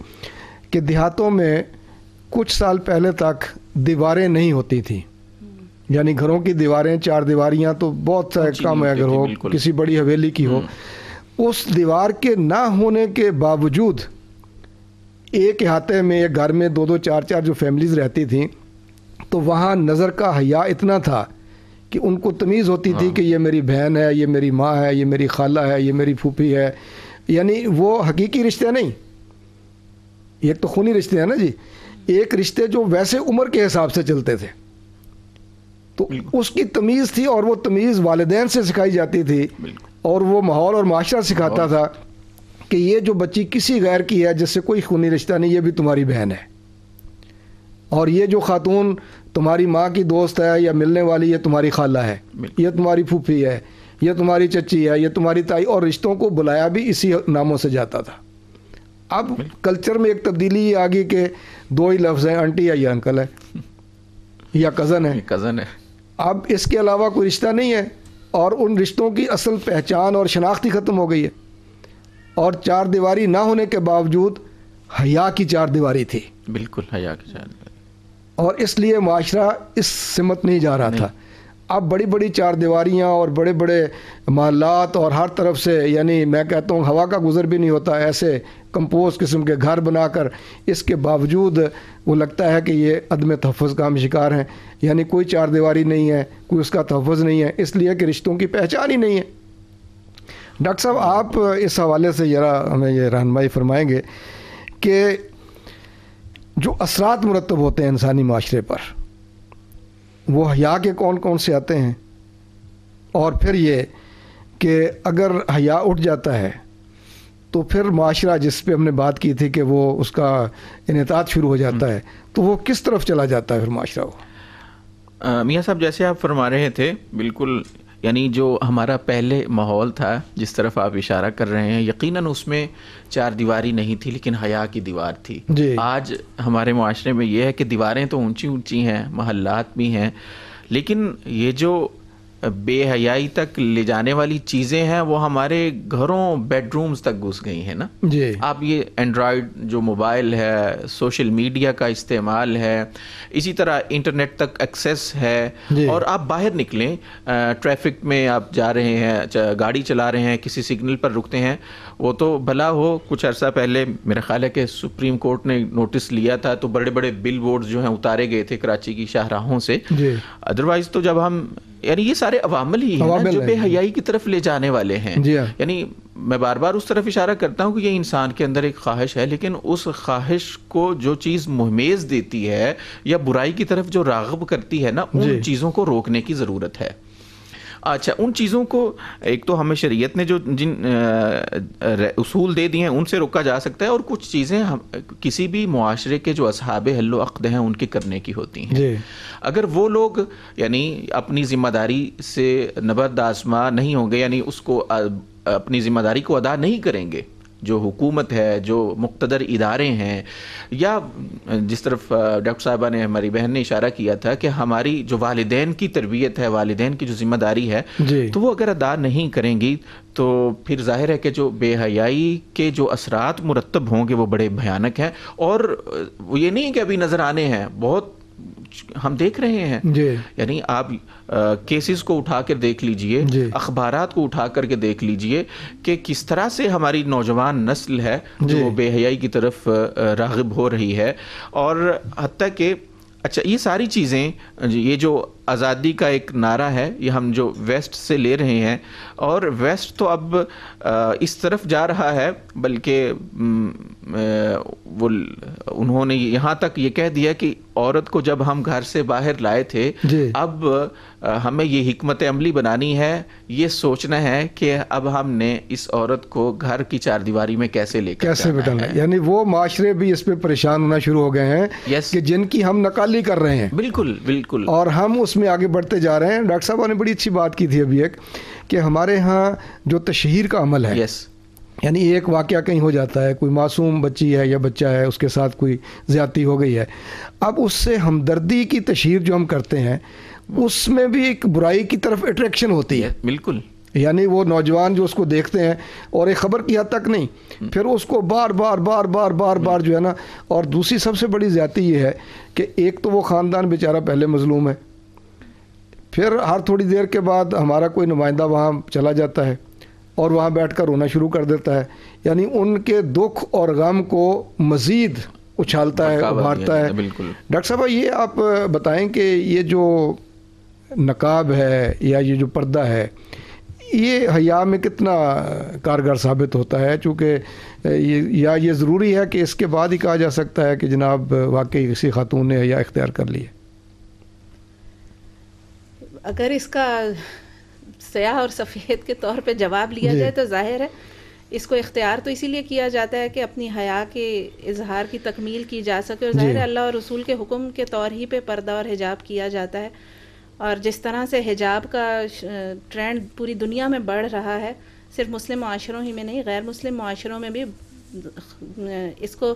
कि देहातों में कुछ साल पहले तक दीवारें नहीं होती थी यानी घरों की दीवारें चार दीवारियाँ तो बहुत सा हाँ काम है अगर हो किसी बड़ी हवेली की हो हम्म। उस दीवार के ना होने के बावजूद एक हाथे में एक घर में दो दो चार चार जो फैमिलीज़ रहती थी तो वहाँ नज़र का हया इतना था कि उनको तमीज़ होती हाँ। थी कि ये मेरी बहन है ये मेरी माँ है ये मेरी खाला है ये मेरी फूफी है यानी वो हकीकी रिश्ते नहीं एक तो खूनी रिश्ते हैं ना जी एक रिश्ते जो वैसे उम्र के हिसाब से चलते थे तो उसकी तमीज़ थी और वो तमीज़ वालदेन से सिखाई जाती थी और वो माहौल और माशरा सिखाता था कि ये जो बच्ची किसी गैर की है जिससे कोई खूनी रिश्ता नहीं ये भी तुम्हारी बहन है और ये जो खातून तुम्हारी माँ की दोस्त है या मिलने वाली ये तुम्हारी खाला है ये तुम्हारी फूफी है ये तुम्हारी चची है ये तुम्हारी ताई और रिश्तों को बुलाया भी इसी नामों से जाता था अब कल्चर में एक तब्दीली आ गई कि दो ही लफ्ज़ हैं आंटी या अंकल है या कज़न है कज़न है अब इसके अलावा कोई रिश्ता नहीं है और उन रिश्तों की असल पहचान और शनाख्त ही ख़त्म हो गई है और चार दीवारी ना होने के बावजूद हया की चार दीवारी थी बिल्कुल हया की चार और इसलिए माशरा इस सिमत नहीं जा रहा नहीं। था अब बड़ी बड़ी चार दीवारियाँ और बड़े बड़े मालात और हर तरफ से यानी मैं कहता हूँ हवा का गुजर भी नहीं होता ऐसे कंपोज किस्म के घर बनाकर इसके बावजूद वो लगता है कि ये अदम तहफ़ का हम शिकार हैं यानी कोई चार दीवारी नहीं है कोई उसका तहफ़ नहीं है इसलिए कि रिश्तों की पहचान ही नहीं है डॉक्टर साहब आप इस हवाले से ज़रा हमें ये रहनमाई फरमाएँगे कि जो असरात मुरतब होते हैं इंसानी माशरे पर वो हया के कौन कौन से आते हैं और फिर ये कि अगर हया उठ जाता है तो फिर माशरा जिस पे हमने बात की थी कि वो उसका इनता शुरू हो जाता हम्म। है तो वो किस तरफ चला जाता है फिर माशरा वो मियाँ साहब जैसे आप फरमा रहे थे बिल्कुल यानी जो हमारा पहले माहौल था जिस तरफ आप इशारा कर रहे हैं यकीनन उसमें चार दीवारी नहीं थी लेकिन हया की दीवार थी आज हमारे माशरे में ये है कि दीवारें तो ऊंची ऊंची हैं महल्लात भी हैं लेकिन ये जो बेहयाई तक ले जाने वाली चीज़ें हैं वो हमारे घरों बेडरूम्स तक घुस गई हैं ना जी आप ये एंड्रॉयड जो मोबाइल है सोशल मीडिया का इस्तेमाल है इसी तरह इंटरनेट तक एक्सेस है और आप बाहर निकलें ट्रैफिक में आप जा रहे हैं गाड़ी चला रहे हैं किसी सिग्नल पर रुकते हैं वो तो भला हो कुछ अर्सा पहले मेरा ख्याल है कि सुप्रीम कोर्ट ने नोटिस लिया था तो बड़े बड़े बिल बोर्ड जो हैं उतारे गए थे कराची की शाहराहों से अदरवाइज़ तो जब हम यानी ये सारे अवामल ही हैं जो बेहयाई की तरफ ले जाने वाले हैं हाँ। यानी मैं बार बार उस तरफ इशारा करता हूँ कि ये इंसान के अंदर एक ख्वाहिश है लेकिन उस ख्वाहिश को जो चीज़ मुहमेज देती है या बुराई की तरफ जो रागब करती है ना उन चीज़ों को रोकने की ज़रूरत है अच्छा उन चीज़ों को एक तो हमें शरीयत ने जो जिन उसूल दे दिए हैं उनसे रोका जा सकता है और कुछ चीज़ें हम किसी भी माशरे के जो असहाब हल्लो हैं उनके करने की होती हैं अगर वो लोग यानी अपनी ज़िम्मेदारी से नबरदाजमा आजमा नहीं होंगे यानी उसको अपनी ज़िम्मेदारी को अदा नहीं करेंगे जो हुकूमत है जो मुख्तर इदारे हैं या जिस तरफ डॉक्टर साहबा ने हमारी बहन ने इशारा किया था कि हमारी जो वालदेन की तरबियत है वालदेन की जो ज़िम्मेदारी है तो वो अगर अदा नहीं करेंगी तो फिर जाहिर है कि जो बेहयाई के जो असरात मुरतब होंगे वो बड़े भयानक हैं और ये नहीं कि अभी नज़र आने हैं बहुत हम देख रहे हैं यानी आप केसेस को उठा कर देख लीजिए अखबार को उठा करके देख लीजिए कि किस तरह से हमारी नौजवान नस्ल है जो बेहयाई की तरफ रागब हो रही है और हती के अच्छा ये सारी चीज़ें ये जो आज़ादी का एक नारा है ये हम जो वेस्ट से ले रहे हैं और वेस्ट तो अब इस तरफ जा रहा है बल्कि वो उन्होंने यहाँ तक ये कह दिया कि औरत को जब हम घर से बाहर लाए थे अब हमें ये हमत अमली बनानी है ये सोचना है कि अब हमने इस औरत को घर की चार दीवारी में कैसे लेकर कैसे बिठाना यानी वो माशरे भी इस पर परेशान होना शुरू हो गए हैं कि जिनकी हम नकाली कर रहे हैं बिल्कुल बिल्कुल और हम उस उसमें आगे बढ़ते जा रहे हैं डॉक्टर साहब ने बड़ी अच्छी बात की थी अभी एक कि हमारे यहाँ जो तशहर का अमल है yes. यानी एक वाक़ कहीं हो जाता है कोई मासूम बच्ची है या बच्चा है उसके साथ कोई ज़्यादती हो गई है अब उससे हमदर्दी की तशहर जो हम करते हैं उसमें भी एक बुराई की तरफ अट्रैक्शन होती है बिल्कुल यानी वो नौजवान जो उसको देखते हैं और एक ख़बर की हद तक नहीं hmm. फिर उसको बार बार बार बार बार hmm. बार जो है ना और दूसरी सबसे बड़ी ज़्यादा ये है कि एक तो वो ख़ानदान बेचारा पहले मजलूम है फिर हर थोड़ी देर के बाद हमारा कोई नुमाइंदा वहाँ चला जाता है और वहाँ बैठ कर रोना शुरू कर देता है यानी उनके दुख और गम को मज़ीद उछालता है उभारता है बिल्कुल डॉक्टर साहब ये आप बताएं कि ये जो नकाब है या ये जो पर्दा है ये हया में कितना कारगर साबित होता है चूँकि ये या ये ज़रूरी है कि इसके बाद ही कहा जा सकता है कि जनाब वाकई किसी खातून ने हया इख्तियार कर लिया अगर इसका सयाह और सफ़ेद के तौर पे जवाब लिया जाए तो जाहिर है इसको इख्तियार तो इसीलिए किया जाता है कि अपनी हया के इजहार की तकमील की जा सके और ज़ाहिर अल्लाह और रसूल के हुक्म के तौर ही पे पर्दा और हिजाब किया जाता है और जिस तरह से हिजाब का ट्रेंड पूरी दुनिया में बढ़ रहा है सिर्फ मुस्लिम माशरों ही में नहीं गैर मुस्लिम माशरों में भी इसको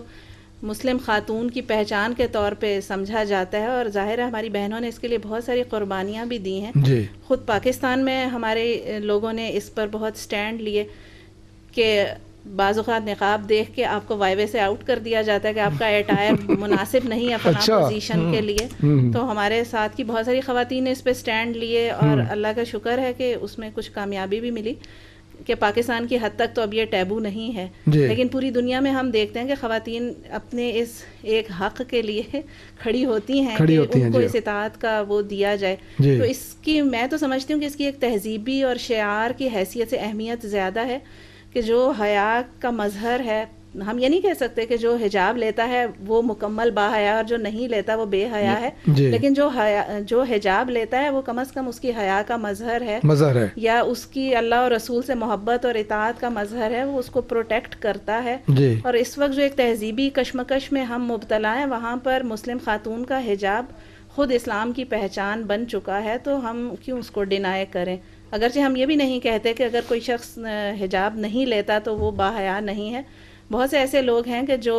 मुस्लिम ख़ातून की पहचान के तौर पे समझा जाता है और ज़ाहिर है हमारी बहनों ने इसके लिए बहुत सारी कुर्बानियाँ भी दी हैं ख़ुद पाकिस्तान में हमारे लोगों ने इस पर बहुत स्टैंड लिए कि बाज़ात नकाब देख के आपको वाइवे से आउट कर दिया जाता है कि आपका एटायर मुनासिब नहीं है अपना अच्छा, पोजीशन के हम्म। लिए हम्म। तो हमारे साथ की बहुत सारी ख़वातीन ने इस पर स्टैंड लिए और हम्म। अल्लाह का शुक्र है कि उसमें कुछ कामयाबी भी मिली कि पाकिस्तान की हद तक तो अब ये टैबू नहीं है लेकिन पूरी दुनिया में हम देखते हैं कि खातन अपने इस एक हक के लिए खड़ी होती हैं खड़ी होती उनको हैं इस इतात का वो दिया जाए तो इसकी मैं तो समझती हूँ कि इसकी एक तहजीबी और शार की हैसियत से अहमियत ज़्यादा है कि जो हया का मजहर है हम ये नहीं कह सकते कि जो हिजाब लेता है वो मुकम्मल बाहया और जो नहीं लेता वो बेहया है लेकिन जो हया जो हिजाब लेता है वो कम अज़ कम उसकी हया का मजहर है मजहर है या उसकी अल्लाह और रसूल से मोहब्बत और इतात का मजहर है वो उसको प्रोटेक्ट करता है और इस वक्त जो एक तहजीबी कश्मकश में हम मुबतला है वहाँ पर मुस्लिम खातून का हिजाब खुद इस्लाम की पहचान बन चुका है तो हम क्यों उसको डिनाई करें अगरचे हम ये भी नहीं कहते कि अगर कोई शख्स हिजाब नहीं लेता तो वो बाहया नहीं है बहुत से ऐसे लोग हैं कि जो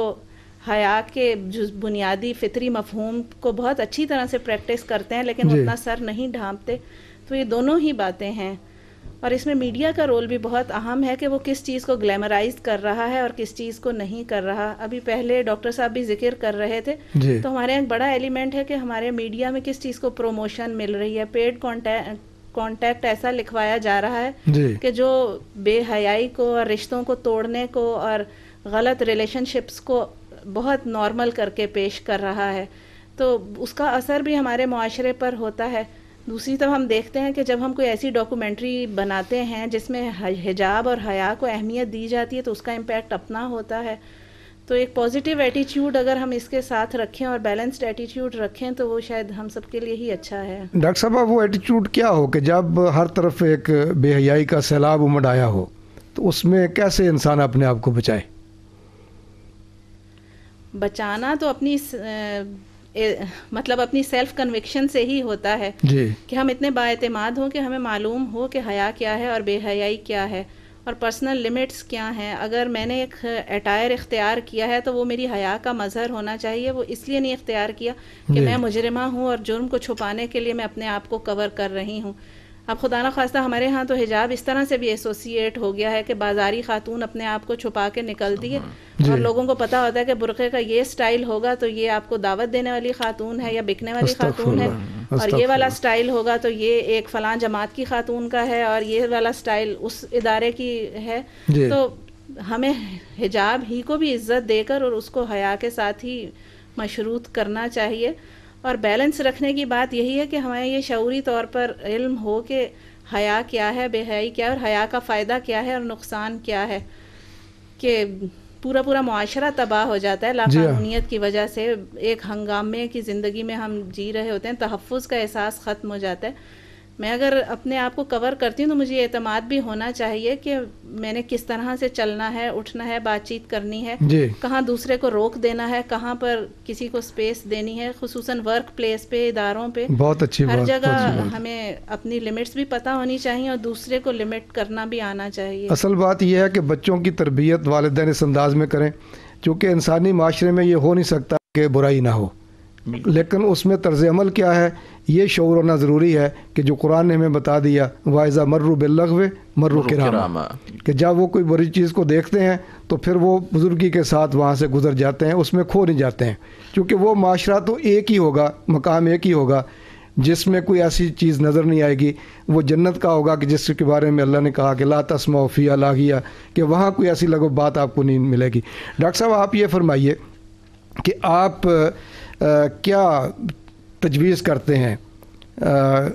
हया के जो बुनियादी फितरी मफहूम को बहुत अच्छी तरह से प्रैक्टिस करते हैं लेकिन उतना सर नहीं ढांपते तो ये दोनों ही बातें हैं और इसमें मीडिया का रोल भी बहुत अहम है कि वो किस चीज़ को ग्लैमराइज कर रहा है और किस चीज़ को नहीं कर रहा अभी पहले डॉक्टर साहब भी जिक्र कर रहे थे तो हमारे यहाँ बड़ा एलिमेंट है कि हमारे मीडिया में किस चीज़ को प्रोमोशन मिल रही है पेड कॉन्टैक्ट कॉन्टैक्ट ऐसा लिखवाया जा रहा है कि जो बेहयाई को और रिश्तों को तोड़ने को और गलत रिलेशनशिप्स को बहुत नॉर्मल करके पेश कर रहा है तो उसका असर भी हमारे माशरे पर होता है दूसरी तरफ हम देखते हैं कि जब हम कोई ऐसी डॉक्यूमेंट्री बनाते हैं जिसमें हिजाब और हया को अहमियत दी जाती है तो उसका इम्पैक्ट अपना होता है तो एक पॉजिटिव एटीट्यूड अगर हम इसके साथ रखें और बैलेंस्ड एटीट्यूड रखें तो वो शायद हम सबके लिए ही अच्छा है डॉक्टर साहब वो एटीट्यूड क्या हो कि जब हर तरफ एक बेहयाई का सैलाब उमड़ आया हो तो उसमें कैसे इंसान अपने आप को बचाए बचाना तो अपनी ए, मतलब अपनी सेल्फ कन्विक्शन से ही होता है कि हम इतने बातमाद हों कि हमें मालूम हो कि हया क्या है और बेहयाई क्या है और पर्सनल लिमिट्स क्या हैं अगर मैंने एक अटायर इख्तियार किया है तो वो मेरी हया का मज़हर होना चाहिए वो इसलिए नहीं इख्तियार किया कि मैं मुजरमा हूँ और जुर्म को छुपाने के लिए मैं अपने आप को कवर कर रही हूँ अब खुदा न खास्ता हमारे यहाँ तो हिजाब इस तरह से भी एसोसिएट हो गया है कि बाजारी खातून अपने आप को छुपा के निकलती है और लोगों को पता होता है कि बुरक़े का ये स्टाइल होगा तो ये आपको दावत देने वाली खातून है या बिकने वाली खातून है और ये वाला स्टाइल होगा तो ये एक फलां जमात की खातून का है और ये वाला स्टाइल उस इदारे की है तो हमें हिजाब ही को भी इज्जत देकर और उसको हया के साथ ही मशरूत करना चाहिए और बैलेंस रखने की बात यही है कि हमें ये शौरी तौर पर इल्म हो कि हया क्या है बेहयाई क्या है और हया का फ़ायदा क्या है और नुकसान क्या है कि पूरा पूरा माशरा तबाह हो जाता है हाँ। लाकानूनीत की वजह से एक हंगामे की ज़िंदगी में हम जी रहे होते हैं तहफ़ का एहसास ख़त्म हो जाता है मैं अगर अपने आप को कवर करती हूँ तो मुझे एतमाद भी होना चाहिए कि मैंने किस तरह से चलना है उठना है बातचीत करनी है कहाँ दूसरे को रोक देना है कहाँ पर किसी को स्पेस देनी है खसूस वर्क प्लेस पे इदारों पे बहुत अच्छी हर जगह हमें अपनी लिमिट्स भी पता होनी चाहिए और दूसरे को लिमिट करना भी आना चाहिए असल बात यह है कि बच्चों की तरबियत वाले इस अंदाज में करें चूँकि इंसानी माशरे में ये हो नहीं सकता कि बुराई ना हो लेकिन उसमें तर्ज अमल क्या है ये शोर होना ज़रूरी है कि जो कुरान ने हमें बता दिया वाइज़ा मर्रु बिल्लगव मर्रू किरामा कि जब वो कोई बुरी चीज़ को देखते हैं तो फिर वो बुज़ुर्गी के साथ वहाँ से गुजर जाते हैं उसमें खो नहीं जाते हैं क्योंकि वो माशरा तो एक ही होगा मकाम एक ही होगा जिसमें कोई ऐसी चीज़ नज़र नहीं आएगी वो जन्नत का होगा कि जिसके बारे में अल्लाह ने कहा कि ला फ़िया लागिया कि वहाँ कोई ऐसी लगो बात आपको नहीं मिलेगी डॉक्टर साहब आप ये फरमाइए कि आप आ, क्या तजवीज़ करते हैं आ,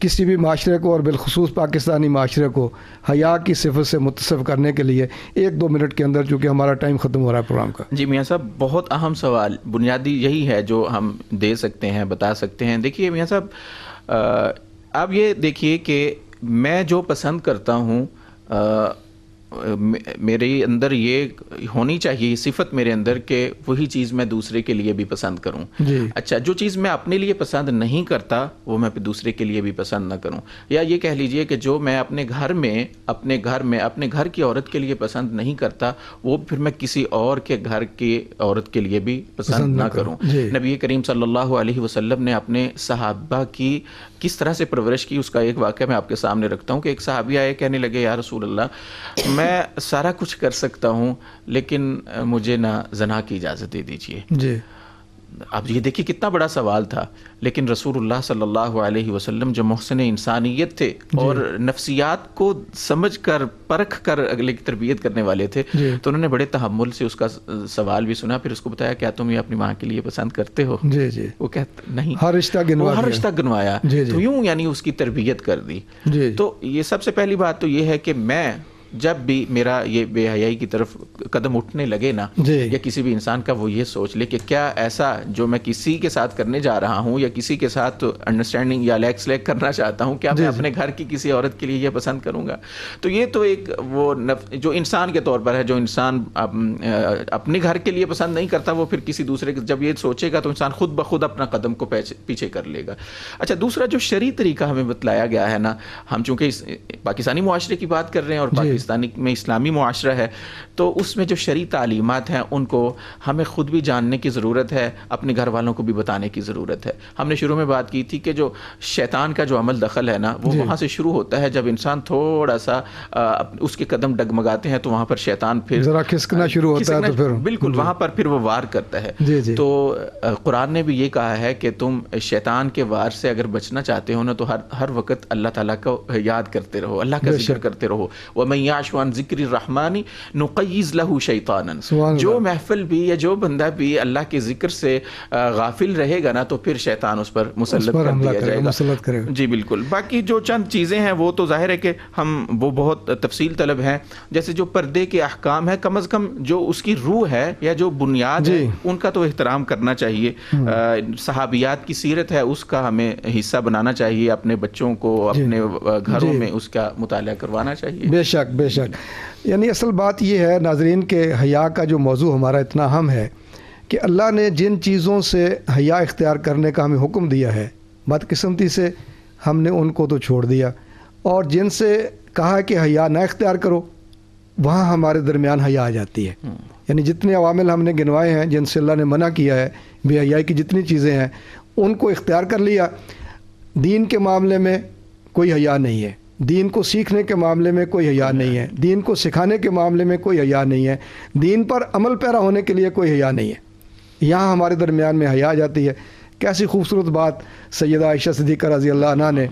किसी भी माशरे को और बिलखसूस पाकिस्तानी माशरे को हया की सिफत से मुतसर करने के लिए एक दो मिनट के अंदर चूँकि हमारा टाइम ख़त्म हो रहा है प्रोग्राम का जी मियाँ साहब बहुत अहम सवाल बुनियादी यही है जो हम दे सकते हैं बता सकते हैं देखिए मियाँ साहब आप ये देखिए कि मैं जो पसंद करता हूँ मेरे अंदर ये होनी चाहिए सिफत मेरे अंदर के वही चीज़ मैं दूसरे के लिए भी पसंद करूँ अच्छा जो चीज़ मैं अपने लिए पसंद नहीं करता वो मैं दूसरे के लिए भी पसंद ना करूँ या ये कह लीजिए कि जो मैं अपने घर में अपने घर में अपने घर की औरत के लिए पसंद नहीं करता वो फिर मैं किसी और के घर की औरत के लिए भी पसंद, पसंद ना करूँ नबी करीम सल्ला वसलम ने अपने सहाबा की किस तरह से परवरिश की उसका एक वाक्य मैं आपके सामने रखता हूँ कि एक साहबी आए कहने लगे या रसूल अल्लाह मैं सारा कुछ कर सकता हूँ लेकिन मुझे ना जना की इजाज़त दे दीजिए जी अब ये देखिए कितना बड़ा सवाल था लेकिन रसूलुल्लाह सल्लल्लाहु अलैहि वसल्लम जो मोहसिन इंसानियत थे और नफ्सियात को समझ कर परख कर अगले की तरबियत करने वाले थे तो उन्होंने बड़े तहमुल से उसका सवाल भी सुना फिर उसको बताया क्या तुम ये अपनी माँ के लिए पसंद करते हो जी जी वो कहते नहीं हर रिश्ता गिनवा हर रिश्ता गिनवाया तो यूं यानी उसकी तरबियत कर दी तो ये सबसे पहली बात तो ये है कि मैं जब भी मेरा ये बेहयाई की तरफ कदम उठने लगे ना या किसी भी इंसान का वो ये सोच ले कि क्या ऐसा जो मैं किसी के साथ करने जा रहा हूँ या किसी के साथ अंडरस्टैंडिंग या लैक्स लैक करना चाहता हूँ क्या मैं अपने घर की किसी औरत के लिए यह पसंद करूँगा तो ये तो एक वो नफ, जो इंसान के तौर पर है जो इंसान अप, अपने घर के लिए पसंद नहीं करता वो फिर किसी दूसरे के जब ये सोचेगा तो इंसान खुद ब खुद अपना कदम को पीछे कर लेगा अच्छा दूसरा जो शरी तरीका हमें बतलाया गया है ना हम चूँकि पाकिस्तानी माशरे की बात कर रहे हैं और पाकिस्तानी में इस्लामी माशरा है तो उसमें जो शरी तलीमत हैं उनको हमें ख़ुद भी जानने की ज़रूरत है अपने घर वालों को भी बताने की ज़रूरत है हमने शुरू में बात की थी कि जो शैतान का जो अमल दखल है ना वो वहाँ से शुरू होता है जब इंसान थोड़ा सा आ, उसके कदम डगमगाते हैं तो वहाँ पर शैतान फिर ज़रा खिसकना शुरू होता है तो फिर बिल्कुल वहाँ पर फिर वो वार करता है जी जी। तो कुरान ने भी ये कहा है कि तुम शैतान के वार से अगर बचना चाहते हो ना तो हर हर वक्त अल्लाह ताला को याद करते रहो अल्लाह का जिक्र करते रहो वह मैं रहमानी लहू शैतान जो महफिल भी या जो बंदा भी अल्लाह के ज़िक्र से गाफिल रहेगा ना तो फिर शैतान उस पर मुसलत कर दिया जाएगा जी बिल्कुल बाकी जो चंद चीज़ें हैं वो तो ज़ाहिर है कि हम वो बहुत तफसील तलब हैं जैसे जो पर्दे के अहकाम है कम अज़ कम जो उसकी रूह है या जो बुनियाद है उनका तो एहतराम करना चाहिए हम्म। सहाबियात की सीरत है उसका हमें हिस्सा बनाना चाहिए अपने बच्चों को अपने घरों में उसका मुताल करवाना चाहिए बेशक बेशक यानी असल बात यह है नाजरीन के हया का जो मौजू हमारा इतना अहम है कि अल्लाह ने जिन चीज़ों से हया इख्तियार करने का हमें हुक्म दिया है बदकस्मती से हमने उनको तो छोड़ दिया और जिनसे कहा कि हया ना इख्तियार करो वहाँ हमारे दरमियान हया आ जाती है हम्म। यानी जितने अवामिल हमने गिनवाए हैं जिनसे अल्लाह ने मना किया है बेहयाई की जितनी चीज़ें हैं उनको इख्तियार कर लिया दीन के मामले में कोई हया नहीं है दीन को सीखने के मामले में कोई हया नहीं है दीन को सिखाने के मामले में कोई हया नहीं है दीन पर अमल पैरा होने के लिए कोई हया नहीं है यहाँ हमारे दरमियान में हया आ जाती है कैसी खूबसूरत बात सैद आयशा सदीक़ रजी अल्लाह ने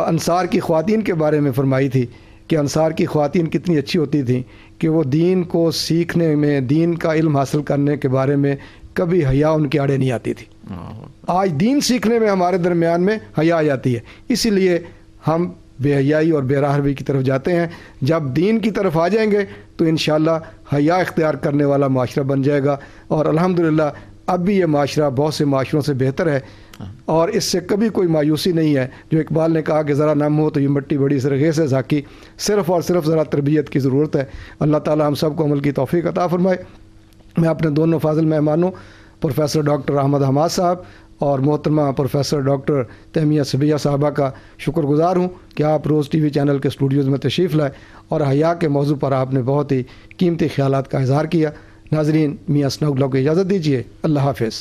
अनसार की ख़वान के बारे में फ़रमाई थी कि अनसार की ख़वान कितनी अच्छी होती थी कि वो दीन को सीखने में दीन का इल्म हासिल करने के बारे में कभी हया उनके आड़े नहीं आती थी आज दीन सीखने में हमारे दरमियान में हया आ जाती है इसीलिए हम बेहयाई और बेराहवी की तरफ जाते हैं जब दीन की तरफ आ जाएंगे तो इन हया इख्तियार करने वाला माशरा बन जाएगा और अलहमदिल्ला अब भी ये माशरा बहुत से माशरों से बेहतर है और इससे कभी कोई मायूसी नहीं है जो इकबाल ने कहा कि ज़रा नम हो तो ये मट्टी बड़ी सरगेस है झाकी सिर्फ़ और सिर्फ ज़रा तरबियत की ज़रूरत है अल्लाह ताली हम सबको अमल की तोफ़ी अता फ़रमाए मैं अपने दोनों फाजिल मेहमानों प्रोफेसर डॉक्टर अहमद हमाद साहब और मोहतरमा प्रोफेसर डॉक्टर तहमिया सबिया साहबा का शुक्रगुजार हूँ कि आप रोज़ टी वी चैनल के स्टूडियोज़ में तशरीफ़ लाए और हया के मौजू पर आपने बहुत ही कीमती ख्याल का इजहार किया नाजरीन मियाँ स्नौ को इजाज़त दीजिए अल्लाह हाफिज़